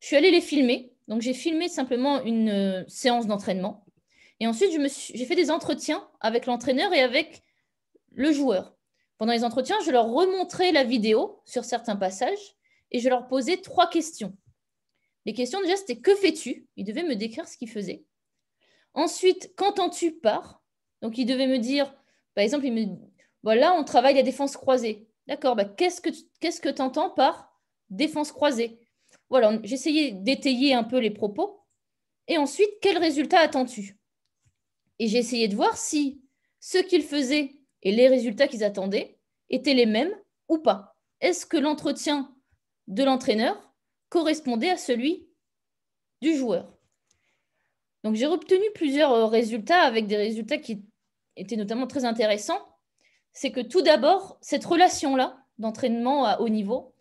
B: Je suis allée les filmer. Donc j'ai filmé simplement une euh, séance d'entraînement. Et ensuite, j'ai fait des entretiens avec l'entraîneur et avec le joueur. Pendant les entretiens, je leur remontrais la vidéo sur certains passages et je leur posais trois questions. Les questions déjà, c'était que fais-tu Ils devaient me décrire ce qu'ils faisaient. Ensuite, qu'entends-tu par Donc, ils devaient me dire, par exemple, il me voilà, bah, on travaille la défense croisée. D'accord, bah, qu'est-ce que tu que entends par défense croisée Voilà, j'essayais d'étayer un peu les propos. Et ensuite, quel résultat attends-tu Et j'ai essayé de voir si ce qu'ils faisaient et les résultats qu'ils attendaient étaient les mêmes ou pas Est-ce que l'entretien de l'entraîneur correspondait à celui du joueur Donc j'ai obtenu plusieurs euh, résultats avec des résultats qui étaient notamment très intéressants. C'est que tout d'abord, cette relation-là d'entraînement à haut niveau,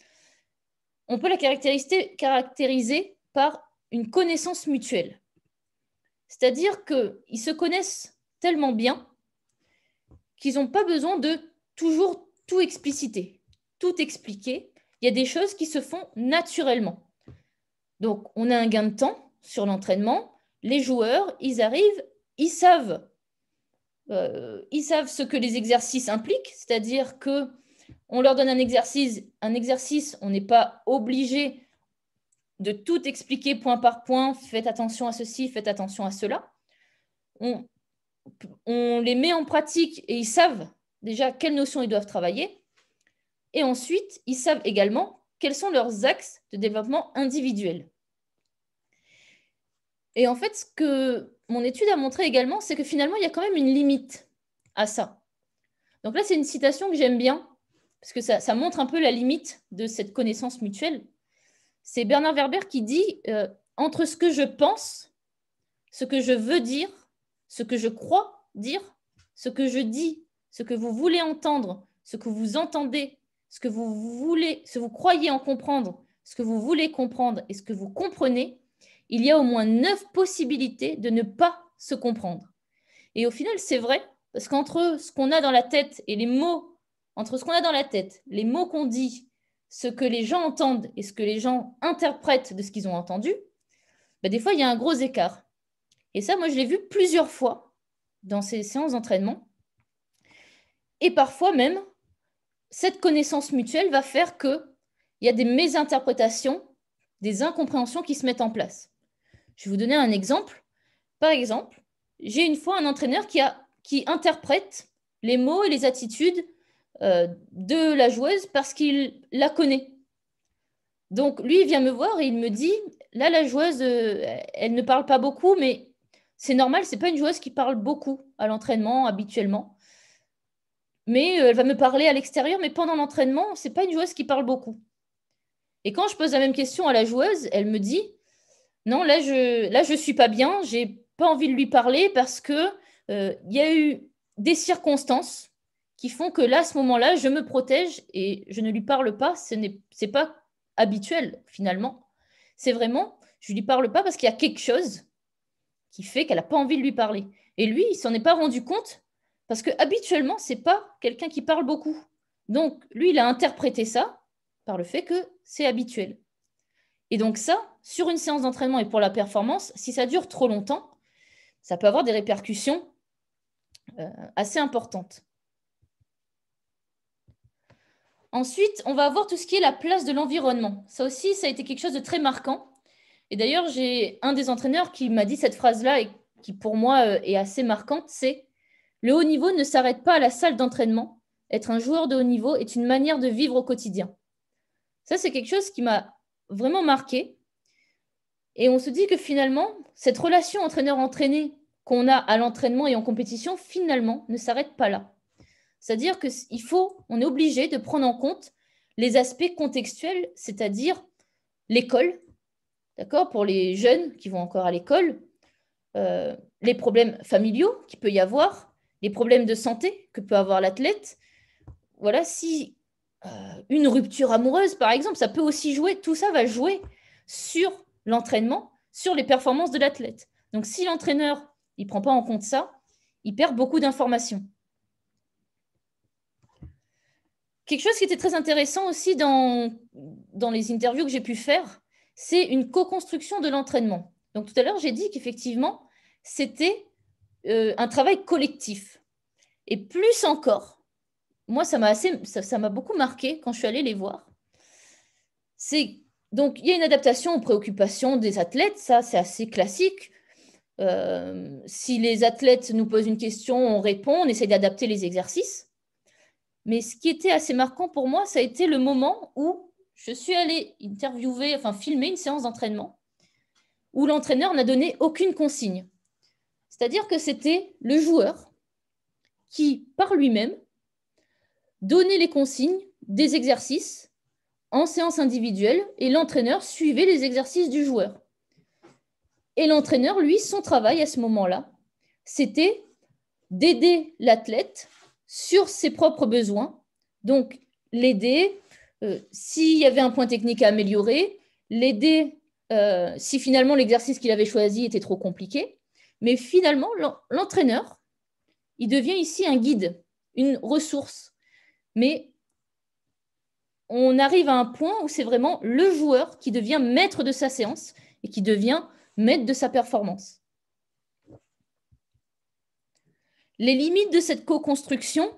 B: on peut la caractériser, caractériser par une connaissance mutuelle. C'est-à-dire qu'ils se connaissent tellement bien qu'ils n'ont pas besoin de toujours tout expliciter, tout expliquer. Il y a des choses qui se font naturellement. Donc, on a un gain de temps sur l'entraînement. Les joueurs, ils arrivent, ils savent, euh, ils savent ce que les exercices impliquent, c'est-à-dire que on leur donne un exercice, un exercice, on n'est pas obligé de tout expliquer point par point, faites attention à ceci, faites attention à cela. On, on les met en pratique et ils savent déjà quelles notions ils doivent travailler. Et ensuite, ils savent également quels sont leurs axes de développement individuel. Et en fait, ce que mon étude a montré également, c'est que finalement, il y a quand même une limite à ça. Donc là, c'est une citation que j'aime bien, parce que ça, montre un peu la limite de cette connaissance mutuelle. C'est Bernard Werber qui dit, euh, entre ce que je pense, ce que je veux dire ce que je crois dire, ce que je dis, ce que vous voulez entendre, ce que vous entendez, ce que vous voulez, ce vous croyez en comprendre, ce que vous voulez comprendre et ce que vous comprenez, il y a au moins neuf possibilités de ne pas se comprendre. Et au final, c'est vrai, parce qu'entre ce qu'on a dans la tête et les mots, entre ce qu'on a dans la tête, les mots qu'on dit, ce que les gens entendent et ce que les gens interprètent de ce qu'ils ont entendu, des fois, il y a un gros écart. Et ça, moi, je l'ai vu plusieurs fois dans ces séances d'entraînement. Et parfois même, cette connaissance mutuelle va faire qu'il y a des mésinterprétations, des incompréhensions qui se mettent en place. Je vais vous donner un exemple. Par exemple, j'ai une fois un entraîneur qui, a, qui interprète les mots et les attitudes euh, de la joueuse parce qu'il la connaît. Donc lui, il vient me voir et il me dit, là, la joueuse, euh, elle ne parle pas beaucoup, mais c'est normal, c'est pas une joueuse qui parle beaucoup à l'entraînement habituellement. Mais euh, elle va me parler à l'extérieur, mais pendant l'entraînement, c'est pas une joueuse qui parle beaucoup. Et quand je pose la même question à la joueuse, elle me dit "Non, là je là je suis pas bien, j'ai pas envie de lui parler parce que euh, il y a eu des circonstances qui font que là, à ce moment-là, je me protège et je ne lui parle pas. Ce n'est pas habituel, finalement. C'est vraiment, je ne lui parle pas parce qu'il y a quelque chose qui fait qu'elle n'a pas envie de lui parler. Et lui, il s'en est pas rendu compte parce que habituellement, c'est pas quelqu'un qui parle beaucoup. Donc, lui, il a interprété ça par le fait que c'est habituel. Et donc ça, sur une séance d'entraînement et pour la performance, si ça dure trop longtemps, ça peut avoir des répercussions euh, assez importantes. Ensuite, on va voir tout ce qui est la place de l'environnement. Ça aussi, ça a été quelque chose de très marquant. Et d'ailleurs, j'ai un des entraîneurs qui m'a dit cette phrase-là et qui pour moi euh, est assez marquante, c'est le haut niveau ne s'arrête pas à la salle d'entraînement. Être un joueur de haut niveau est une manière de vivre au quotidien. Ça, c'est quelque chose qui m'a vraiment marqué. Et on se dit que finalement, cette relation entraîneur-entraîné qu'on a à l'entraînement et en compétition, finalement, ne s'arrête pas là. C'est-à-dire qu'il faut, on est obligé de prendre en compte les aspects contextuels, c'est-à-dire l'école, D'accord Pour les jeunes qui vont encore à l'école, euh, les problèmes familiaux qu'il peut y avoir, les problèmes de santé que peut avoir l'athlète. Voilà, si euh, une rupture amoureuse, par exemple, ça peut aussi jouer, tout ça va jouer sur l'entraînement, sur les performances de l'athlète. Donc si l'entraîneur, ne prend pas en compte ça, il perd beaucoup d'informations. Quelque chose qui était très intéressant aussi dans, dans les interviews que j'ai pu faire, c'est une co-construction de l'entraînement. Donc tout à l'heure, j'ai dit qu'effectivement, c'était euh, un travail collectif. Et plus encore, moi, ça m'a assez, ça, m'a beaucoup marqué quand je suis allée les voir. C'est donc il y a une adaptation aux préoccupations des athlètes, ça c'est assez classique. Euh, si les athlètes nous posent une question, on répond, on essaie d'adapter les exercices. Mais ce qui était assez marquant pour moi, ça a été le moment où je suis allée interviewer, enfin filmer une séance d'entraînement où l'entraîneur n'a donné aucune consigne. C'est-à-dire que c'était le joueur qui, par lui-même, donnait les consignes des exercices en séance individuelle et l'entraîneur suivait les exercices du joueur. Et l'entraîneur, lui, son travail à ce moment-là, c'était d'aider l'athlète sur ses propres besoins, donc l'aider, euh, s'il y avait un point technique à améliorer, l'aider euh, si finalement l'exercice qu'il avait choisi était trop compliqué. Mais finalement, l'entraîneur, il devient ici un guide, une ressource. Mais on arrive à un point où c'est vraiment le joueur qui devient maître de sa séance et qui devient maître de sa performance. Les limites de cette co-construction,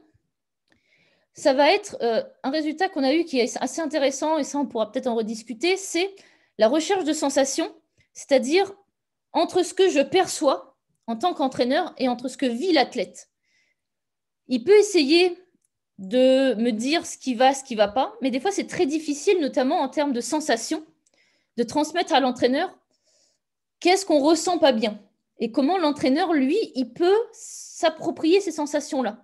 B: ça va être euh, un résultat qu'on a eu qui est assez intéressant, et ça, on pourra peut-être en rediscuter, c'est la recherche de sensations, c'est-à-dire entre ce que je perçois en tant qu'entraîneur et entre ce que vit l'athlète. Il peut essayer de me dire ce qui va, ce qui ne va pas, mais des fois, c'est très difficile, notamment en termes de sensations, de transmettre à l'entraîneur qu'est-ce qu'on ressent pas bien et comment l'entraîneur, lui, il peut s'approprier ces sensations-là.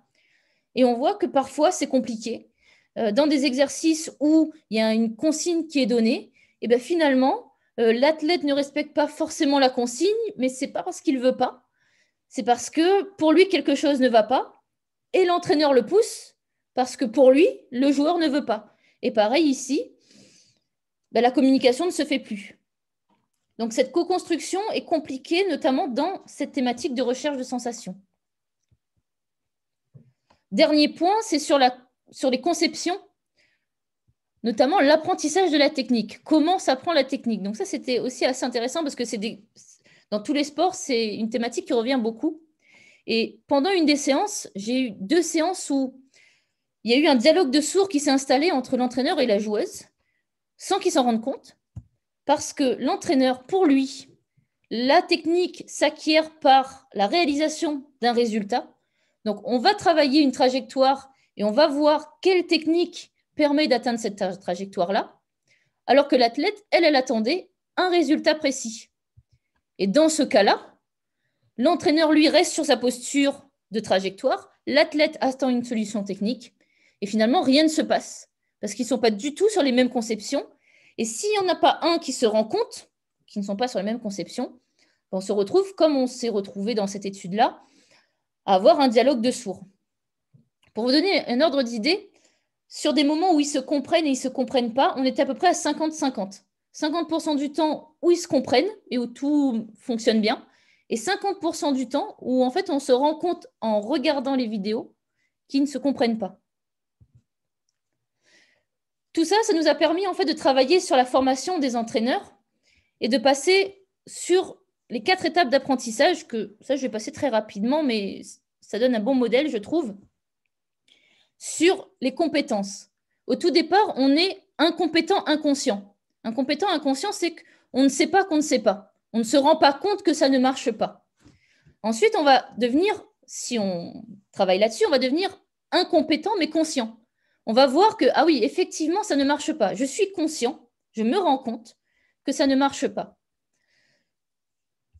B: Et on voit que parfois, c'est compliqué. Euh, dans des exercices où il y a une consigne qui est donnée, et eh ben, finalement, euh, l'athlète ne respecte pas forcément la consigne, mais c'est pas parce qu'il veut pas, c'est parce que pour lui, quelque chose ne va pas, et l'entraîneur le pousse, parce que pour lui, le joueur ne veut pas. Et pareil ici, ben, la communication ne se fait plus. Donc cette co-construction est compliquée, notamment dans cette thématique de recherche de sensations. Dernier point, c'est sur, les conceptions, notamment l'apprentissage de la technique. Comment s'apprend la technique Donc ça, c'était aussi assez intéressant parce que c'est dans tous les sports, c'est une thématique qui revient beaucoup. Et pendant une des séances, j'ai eu deux séances où il y a eu un dialogue de sourds qui s'est installé entre l'entraîneur et la joueuse, sans qu'ils s'en rendent compte, parce que l'entraîneur, pour lui, la technique s'acquiert par la réalisation d'un résultat, donc, on va travailler une trajectoire et on va voir quelle technique permet d'atteindre cette trajectoire-là, alors que l'athlète, elle, elle attendait un résultat précis. Et dans ce cas-là, l'entraîneur, lui, reste sur sa posture de trajectoire, l'athlète attend une solution technique, et finalement, rien ne se passe, parce qu'ils ne sont pas du tout sur les mêmes conceptions. Et s'il n'y en a pas un qui se rend compte, qui ne sont pas sur les mêmes conceptions, ben, on se retrouve comme on s'est retrouvé dans cette étude-là, avoir un dialogue de sourds. Pour vous donner un ordre d'idée, sur des moments où ils se comprennent et ils ne se comprennent pas, on était à peu près à 50-50. 50%, du temps où ils se comprennent et où tout fonctionne bien, et 50% du temps où en fait on se rend compte en regardant les vidéos qu'ils ne se comprennent pas. Tout ça, ça nous a permis en fait de travailler sur la formation des entraîneurs et de passer sur les quatre étapes d'apprentissage, que ça, je vais passer très rapidement, mais ça donne un bon modèle, je trouve, sur les compétences. Au tout départ, on est incompétent inconscient. Incompétent inconscient, c'est qu'on ne sait pas qu'on ne sait pas. On ne se rend pas compte que ça ne marche pas. Ensuite, on va devenir, si on travaille là-dessus, on va devenir incompétent mais conscient. On va voir que, ah oui, effectivement, ça ne marche pas. Je suis conscient, je me rends compte que ça ne marche pas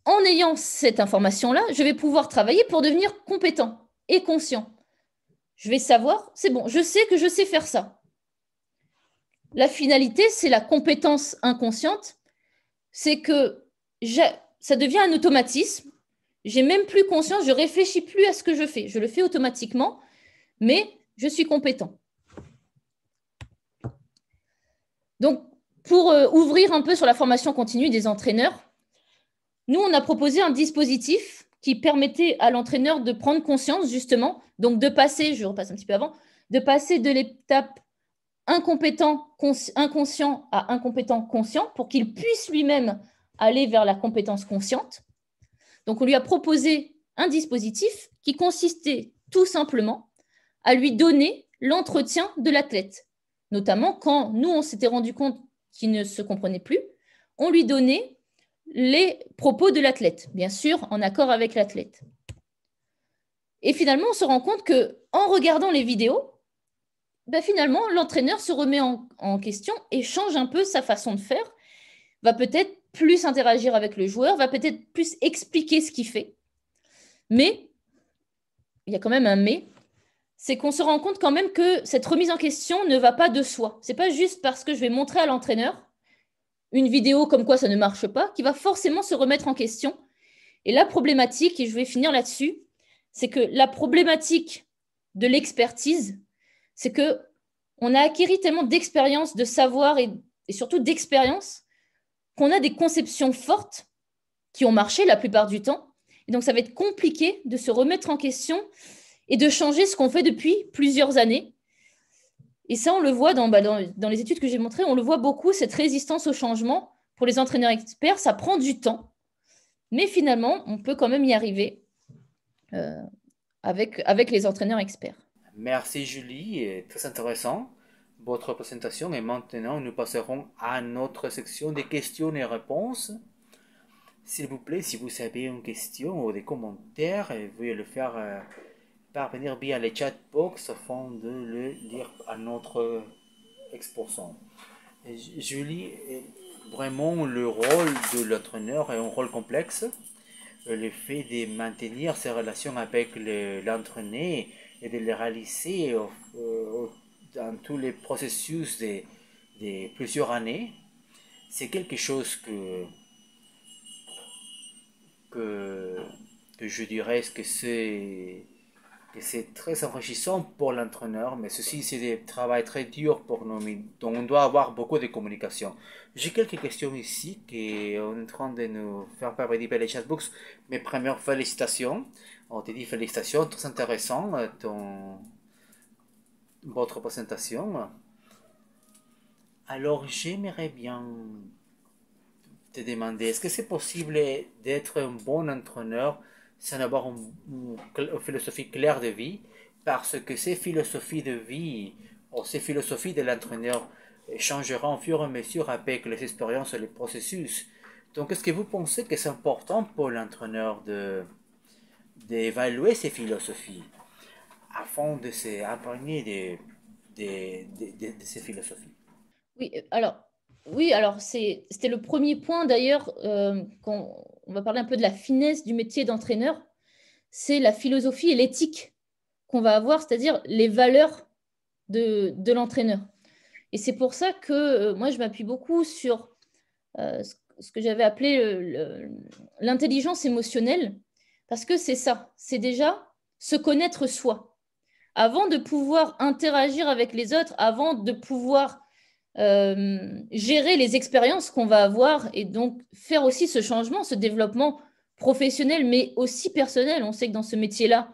B: en ayant cette information-là, je vais pouvoir travailler pour devenir compétent et conscient. Je vais savoir, c'est bon, je sais que je sais faire ça. La finalité, c'est la compétence inconsciente, c'est que ça devient un automatisme. J'ai même plus conscience, je réfléchis plus à ce que je fais. Je le fais automatiquement, mais je suis compétent. Donc, pour euh, ouvrir un peu sur la formation continue des entraîneurs, nous, on a proposé un dispositif qui permettait à l'entraîneur de prendre conscience, justement, donc de passer, je repasse un petit peu avant, de passer de l'étape incompétent inconscient à incompétent conscient pour qu'il puisse lui-même aller vers la compétence consciente. Donc, on lui a proposé un dispositif qui consistait tout simplement à lui donner l'entretien de l'athlète. Notamment quand nous, on s'était rendu compte qu'il ne se comprenait plus, on lui donnait les propos de l'athlète, bien sûr en accord avec l'athlète. Et finalement, on se rend compte que en regardant les vidéos, bah, finalement, l'entraîneur se remet en, en, question et change un peu sa façon de faire, va peut-être plus interagir avec le joueur, va peut-être plus expliquer ce qu'il fait. Mais, il y a quand même un mais, c'est qu'on se rend compte quand même que cette remise en question ne va pas de soi. C'est pas juste parce que je vais montrer à l'entraîneur une vidéo comme quoi ça ne marche pas, qui va forcément se remettre en question. Et la problématique, et je vais finir là-dessus, c'est que la problématique de l'expertise, c'est que on a acquis tellement d'expérience, de savoir et, surtout d'expérience qu'on a des conceptions fortes qui ont marché la plupart du temps. Et donc, ça va être compliqué de se remettre en question et de changer ce qu'on fait depuis plusieurs années et ça, on le voit bah, dans, dans, les études que j'ai montrées, on le voit beaucoup, cette résistance au changement. Pour les entraîneurs experts, ça prend du temps. Mais finalement, on peut quand même y arriver euh, avec, avec les entraîneurs experts.
A: Merci Julie, très intéressant votre présentation. Et maintenant, nous passerons à notre section des questions et réponses. S'il vous plaît, si vous avez une question ou des commentaires, veuillez le faire euh, parvenir via les chatbox afin de le lire à notre exposant. Julie, vraiment le rôle de l'entraîneur est un rôle complexe. Euh, le fait de maintenir ses relations avec l'entraîné et de les réaliser euh, dans tous les processus des plusieurs années, c'est quelque chose que, que je dirais que c'est c'est très enrichissant pour l'entraîneur, mais ceci, c'est un travail très dur pour nous. Donc, on doit avoir beaucoup de communication. J'ai quelques questions ici qui sont en train de nous faire participer les chatbooks. Mes premières félicitations. On te dit félicitations, très intéressant euh, ton... votre présentation. Alors, j'aimerais bien te demander, est-ce que c'est possible d'être un bon entraîneur c'est d'avoir une, philosophie claire de vie, parce que ces philosophies de vie ou ces philosophies de l'entraîneur euh, changeront en fur et à mesure avec les expériences et les processus. Donc, est-ce que vous pensez que c'est important pour l'entraîneur de, d'évaluer ces philosophies afin de s'imprégner de, de, ces philosophies
B: Oui, euh, alors, oui, alors c'est, c'était le premier point d'ailleurs euh, qu'on on va parler un peu de la finesse du métier d'entraîneur, c'est la philosophie et l'éthique qu'on va avoir, c'est-à-dire les valeurs de, l'entraîneur. Et c'est pour ça que euh, moi, je m'appuie beaucoup sur euh, ce que j'avais appelé l'intelligence émotionnelle, parce que c'est ça, c'est déjà se connaître soi. Avant de pouvoir interagir avec les autres, avant de pouvoir euh, gérer les expériences qu'on va avoir et donc faire aussi ce changement, ce développement professionnel, mais aussi personnel. On sait que dans ce métier-là,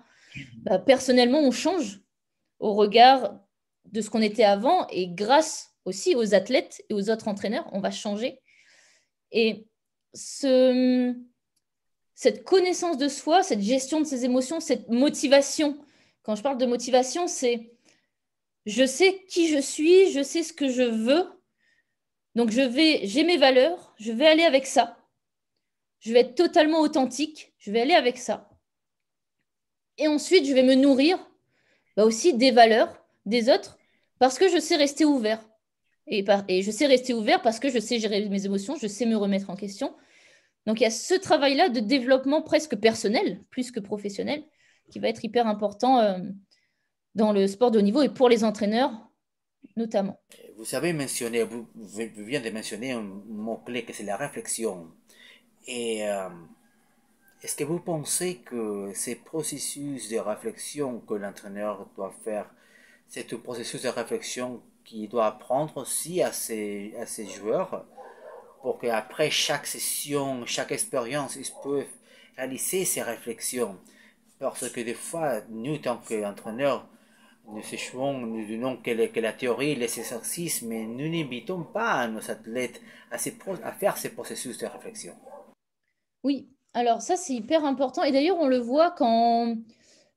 B: bah, personnellement, on change au regard de ce qu'on était avant et grâce aussi aux athlètes et aux autres entraîneurs, on va changer. Et ce, cette connaissance de soi, cette gestion de ses émotions, cette motivation, quand je parle de motivation, c'est je sais qui je suis, je sais ce que je veux. Donc j'ai mes valeurs, je vais aller avec ça. Je vais être totalement authentique, je vais aller avec ça. Et ensuite, je vais me nourrir bah, aussi des valeurs des autres parce que je sais rester ouvert. Et, je sais rester ouvert parce que je sais gérer mes émotions, je sais me remettre en question. Donc il y a ce travail-là de développement presque personnel, plus que professionnel, qui va être hyper important euh, dans le sport de haut niveau et pour les entraîneurs notamment.
A: Vous avez mentionné, vous, venez de mentionner un mot-clé que c'est la réflexion. Et euh, est-ce que vous pensez que ces processus de réflexion que l'entraîneur doit faire, c'est un processus de réflexion qu'il doit apprendre aussi à ses, à ses joueurs pour qu'après chaque session, chaque expérience, ils peuvent réaliser ces réflexions Parce que des fois, nous, tant qu'entraîneurs, nous échouons, nous donnons que, est la théorie, les exercices, mais nous n'invitons pas nos athlètes à, à faire ces processus de réflexion.
B: Oui, alors ça c'est hyper important. Et d'ailleurs, on le voit quand,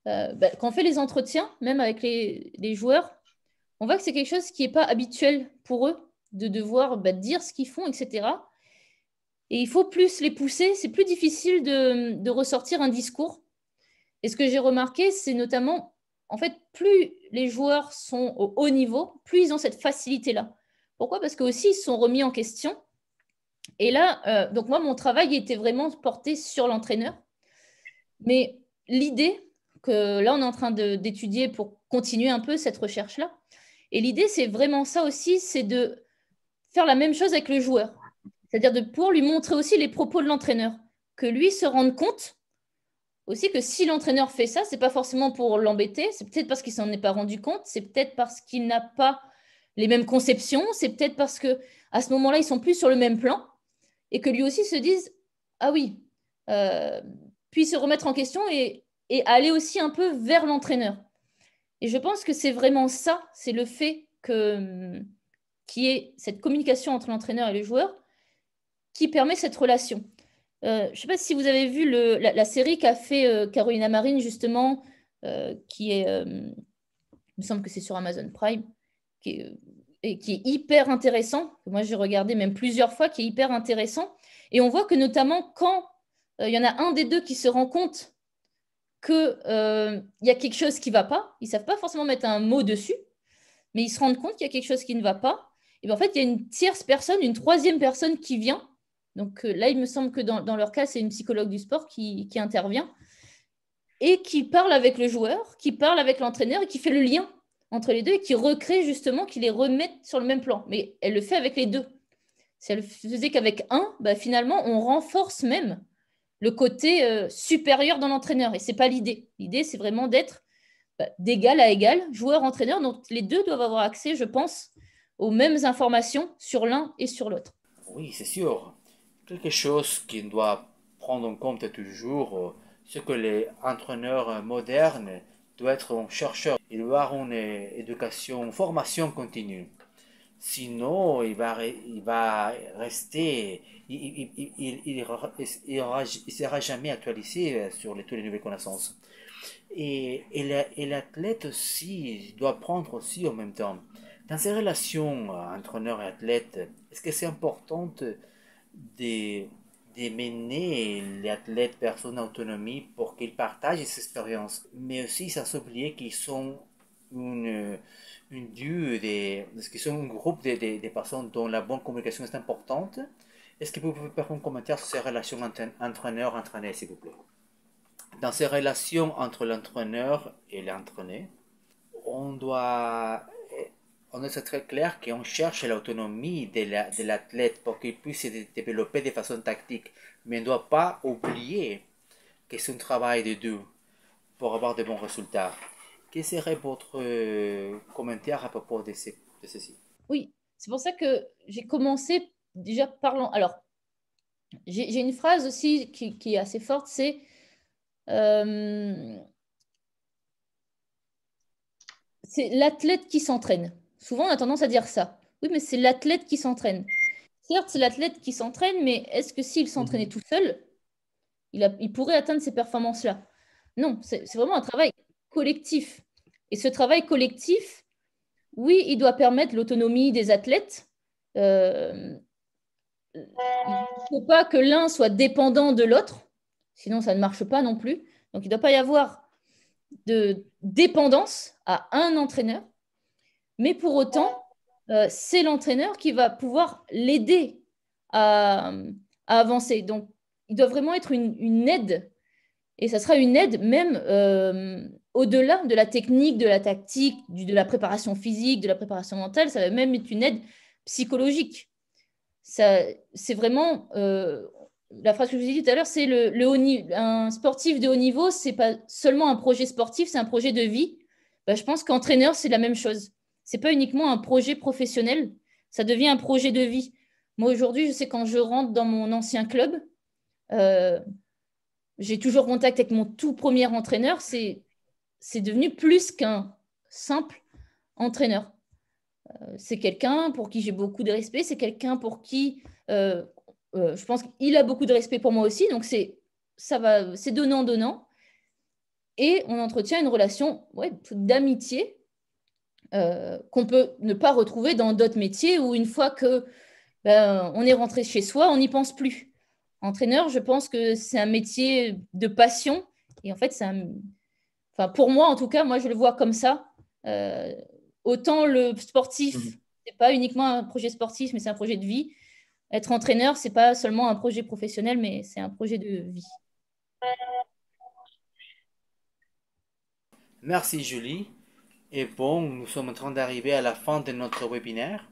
B: euh, bah, quand on fait les entretiens, même avec les, joueurs, on voit que c'est quelque chose qui n'est pas habituel pour eux de devoir bah, dire ce qu'ils font, etc. Et il faut plus les pousser, c'est plus difficile de, de ressortir un discours. Et ce que j'ai remarqué, c'est notamment en fait, plus les joueurs sont au haut niveau, plus ils ont cette facilité-là. Pourquoi Parce qu'aussi, ils sont remis en question. Et là, euh, donc moi, mon travail était vraiment porté sur l'entraîneur. Mais l'idée que là, on est en train d'étudier pour continuer un peu cette recherche-là. Et l'idée, c'est vraiment ça aussi, c'est de faire la même chose avec le joueur. C'est-à-dire de pour lui montrer aussi les propos de l'entraîneur, que lui se rende compte aussi que si l'entraîneur fait ça, c'est pas forcément pour l'embêter, c'est peut-être parce qu'il s'en est pas rendu compte, c'est peut-être parce qu'il n'a pas les mêmes conceptions, c'est peut-être parce que à ce moment-là, ils sont plus sur le même plan et que lui aussi se dise ah oui, euh, puis se remettre en question et, aller aussi un peu vers l'entraîneur. Et je pense que c'est vraiment ça, c'est le fait que hum, qui est cette communication entre l'entraîneur et le joueur qui permet cette relation. Euh, je ne sais pas si vous avez vu la, série qu'a fait euh, Carolina Marine, justement, euh, qui est, il me semble que c'est sur Amazon Prime, qui est, et qui est hyper intéressant. Moi, j'ai regardé même plusieurs fois, qui est hyper intéressant. Et on voit que notamment quand il y en a un des deux qui se rend compte qu'il y a quelque chose qui ne va pas, ils ne savent pas forcément mettre un mot dessus, mais ils se rendent compte qu'il y a quelque chose qui ne va pas. Et bien, en fait, il y a une tierce personne, une troisième personne qui vient donc euh, là, il me semble que dans, leur cas, c'est une psychologue du sport qui, intervient et qui parle avec le joueur, qui parle avec l'entraîneur et qui fait le lien entre les deux et qui recrée justement, qui les remet sur le même plan. Mais elle le fait avec les deux. Si elle faisait qu'avec un, bah, finalement, on renforce même le côté euh, supérieur dans l'entraîneur. Et ce n'est pas l'idée. L'idée, c'est vraiment d'être bah, d'égal à égal, joueur-entraîneur. Donc les deux doivent avoir accès, je pense, aux mêmes informations sur l'un et sur l'autre.
A: Oui, c'est sûr quelque chose qui doit prendre en compte toujours, euh, c'est que les entraîneurs modernes doivent être un chercheur. Il doit avoir une éducation, une formation continue. Sinon, il va, il va rester, il ne il, il, il, sera jamais actualisé sur les, toutes les nouvelles connaissances. Et, et l'athlète aussi doit prendre aussi en même temps. Dans ces relations entraîneur et athlète, est-ce que c'est important de, de mener athlètes personnes autonomie pour qu'ils partagent ces expériences, mais aussi sans oublier qu'ils sont une, une des, qu'ils sont un groupe de, personnes dont la bonne communication est importante. Est-ce que vous pouvez faire un commentaire sur ces relations entraîneur-entraîné, s'il vous plaît Dans ces relations entre l'entraîneur et l'entraîné, on doit on est très clair qu'on cherche l'autonomie de l'athlète pour qu'il puisse se développer de façon tactique. Mais on ne doit pas oublier que c'est un travail de deux pour avoir de bons résultats. Quel serait votre euh, commentaire à propos de, ceci
B: Oui, c'est pour ça que j'ai commencé déjà parlant. Alors, j'ai une phrase aussi qui, est assez forte, c'est... Euh, c'est l'athlète qui s'entraîne. Souvent, on a tendance à dire ça. Oui, mais c'est l'athlète qui s'entraîne. Certes, c'est l'athlète qui s'entraîne, mais est-ce que s'il s'entraînait mhm. tout seul, il, pourrait atteindre ces performances-là Non, c'est vraiment un travail collectif. Et ce travail collectif, oui, il doit permettre l'autonomie des athlètes. Euh, il ne faut pas que l'un soit dépendant de l'autre, sinon ça ne marche pas non plus. Donc il ne doit pas y avoir de dépendance à un entraîneur. Mais pour autant, euh, c'est l'entraîneur qui va pouvoir l'aider à, avancer. Donc, il doit vraiment être une, aide. Et ça sera une aide même euh, au-delà de la technique, de la tactique, de la préparation physique, de la préparation mentale. Ça va même être une aide psychologique. C'est vraiment euh, la phrase que je vous ai dit tout à l'heure, c'est le, un sportif de haut niveau, c'est pas seulement un projet sportif, c'est un projet de vie. Bah, je pense qu'entraîneur, c'est la même chose n'est pas uniquement un projet professionnel, ça devient un projet de vie. Moi, aujourd'hui, je sais quand je rentre dans mon ancien club, euh, j'ai toujours contact avec mon tout premier entraîneur. C'est, c'est devenu plus qu'un simple entraîneur. Euh, c'est quelqu'un pour qui j'ai beaucoup de respect. C'est quelqu'un pour qui euh, je pense qu'il a beaucoup de respect pour moi aussi. Donc, c'est, ça va, c'est donnant-donnant. Et on entretient une relation ouais, d'amitié euh, qu'on peut ne pas retrouver dans d'autres métiers où une fois que ben, on est rentré chez soi, on n'y pense plus. Entraîneur, je pense que c'est un métier de passion et en fait, pour moi en tout cas, moi je le vois comme ça. Euh, autant le sportif, ce mmh. c'est pas uniquement un projet sportif, mais c'est un projet de vie. Être entraîneur, c'est pas seulement un projet professionnel, mais c'est un projet de vie.
A: Merci Julie. Et bon, nous sommes en train d'arriver à la fin de notre webinaire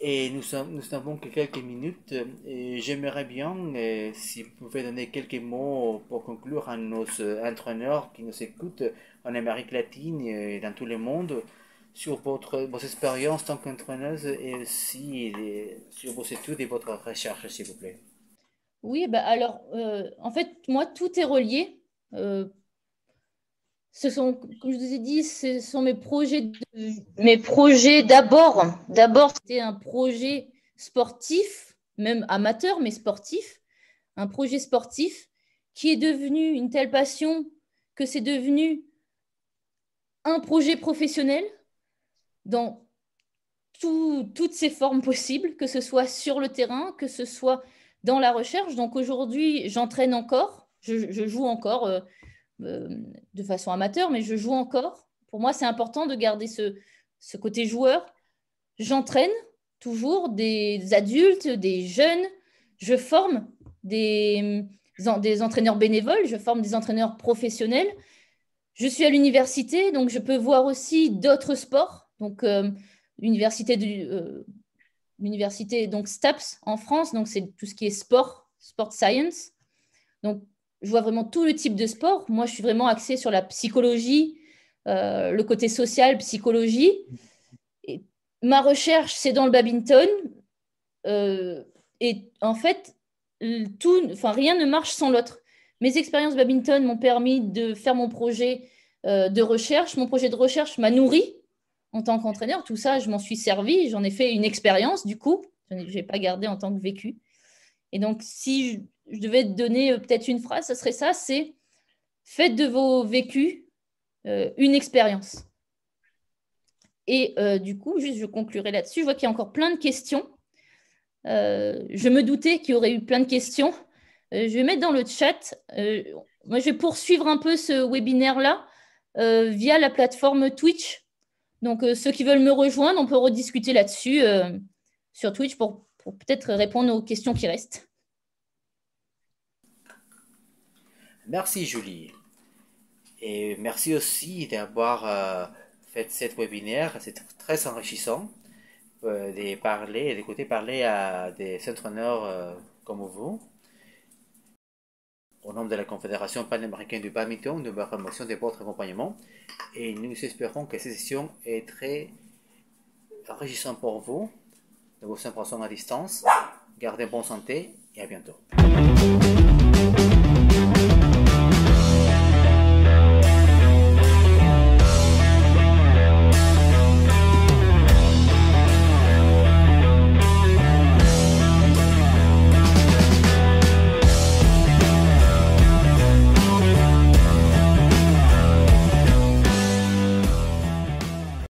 A: et nous, sommes, nous n'avons que quelques minutes. J'aimerais bien euh, si vous pouvez donner quelques mots pour conclure à nos euh, entraîneurs qui nous écoutent en Amérique latine et dans tout le monde sur votre, vos expériences en tant qu'entraîneuse et aussi sur vos études et votre recherche, s'il vous plaît.
B: Oui, bah alors, euh, en fait, moi, tout est relié ce sont, comme je vous ai dit, ce sont mes projets. Mes projets d'abord. D'abord, c'était un projet sportif, même amateur, mais sportif. Un projet sportif qui est devenu une telle passion que c'est devenu un projet professionnel dans toutes ses formes possibles, que ce soit sur le terrain, que ce soit dans la recherche. Donc aujourd'hui, j'entraîne encore, je, joue encore. Euh, euh, de façon amateur, mais je joue encore. Pour moi, c'est important de garder ce, côté joueur. J'entraîne toujours des adultes, des jeunes. Je forme des, entraîneurs bénévoles, je forme des entraîneurs professionnels. Je suis à l'université, donc je peux voir aussi d'autres sports. Donc, euh, l'université euh, l'université donc STAPS en France, donc c'est tout ce qui est sport, sport science. Donc je vois vraiment tout le type de sport. Moi, je suis vraiment axée sur la psychologie, euh, le côté social, psychologie. ma recherche, c'est dans le badminton. Euh, et en fait, tout, enfin, rien ne marche sans l'autre. Mes expériences badminton m'ont permis de faire mon projet euh, de recherche. Mon projet de recherche m'a nourri en tant qu'entraîneur. Tout ça, je m'en suis servi. J'en ai fait une expérience, du coup. Je n'ai pas gardé en tant que vécu. Et donc, si je devais te donner euh, peut-être une phrase, ça serait ça, c'est faites de vos vécus euh, une expérience. Et euh, du coup, juste je conclurai là-dessus, je vois qu'il y a encore plein de questions. je me doutais qu'il y aurait eu plein de questions. je vais mettre dans le chat. moi, je vais poursuivre un peu ce webinaire-là via la plateforme Twitch. Donc, ceux qui veulent me rejoindre, on peut rediscuter là-dessus sur Twitch pour peut-être répondre aux questions qui restent.
A: Merci Julie. Et merci aussi d'avoir euh, fait cette webinaire. C'est très enrichissant euh, de parler, d'écouter parler à des entrepreneurs euh, comme vous. Au nom de la Confédération panaméricaine du badminton, nous vous remercions de votre accompagnement et nous espérons que cette session est très enrichissante pour vous. de vos embrassons à distance. Gardez bonne santé et à bientôt.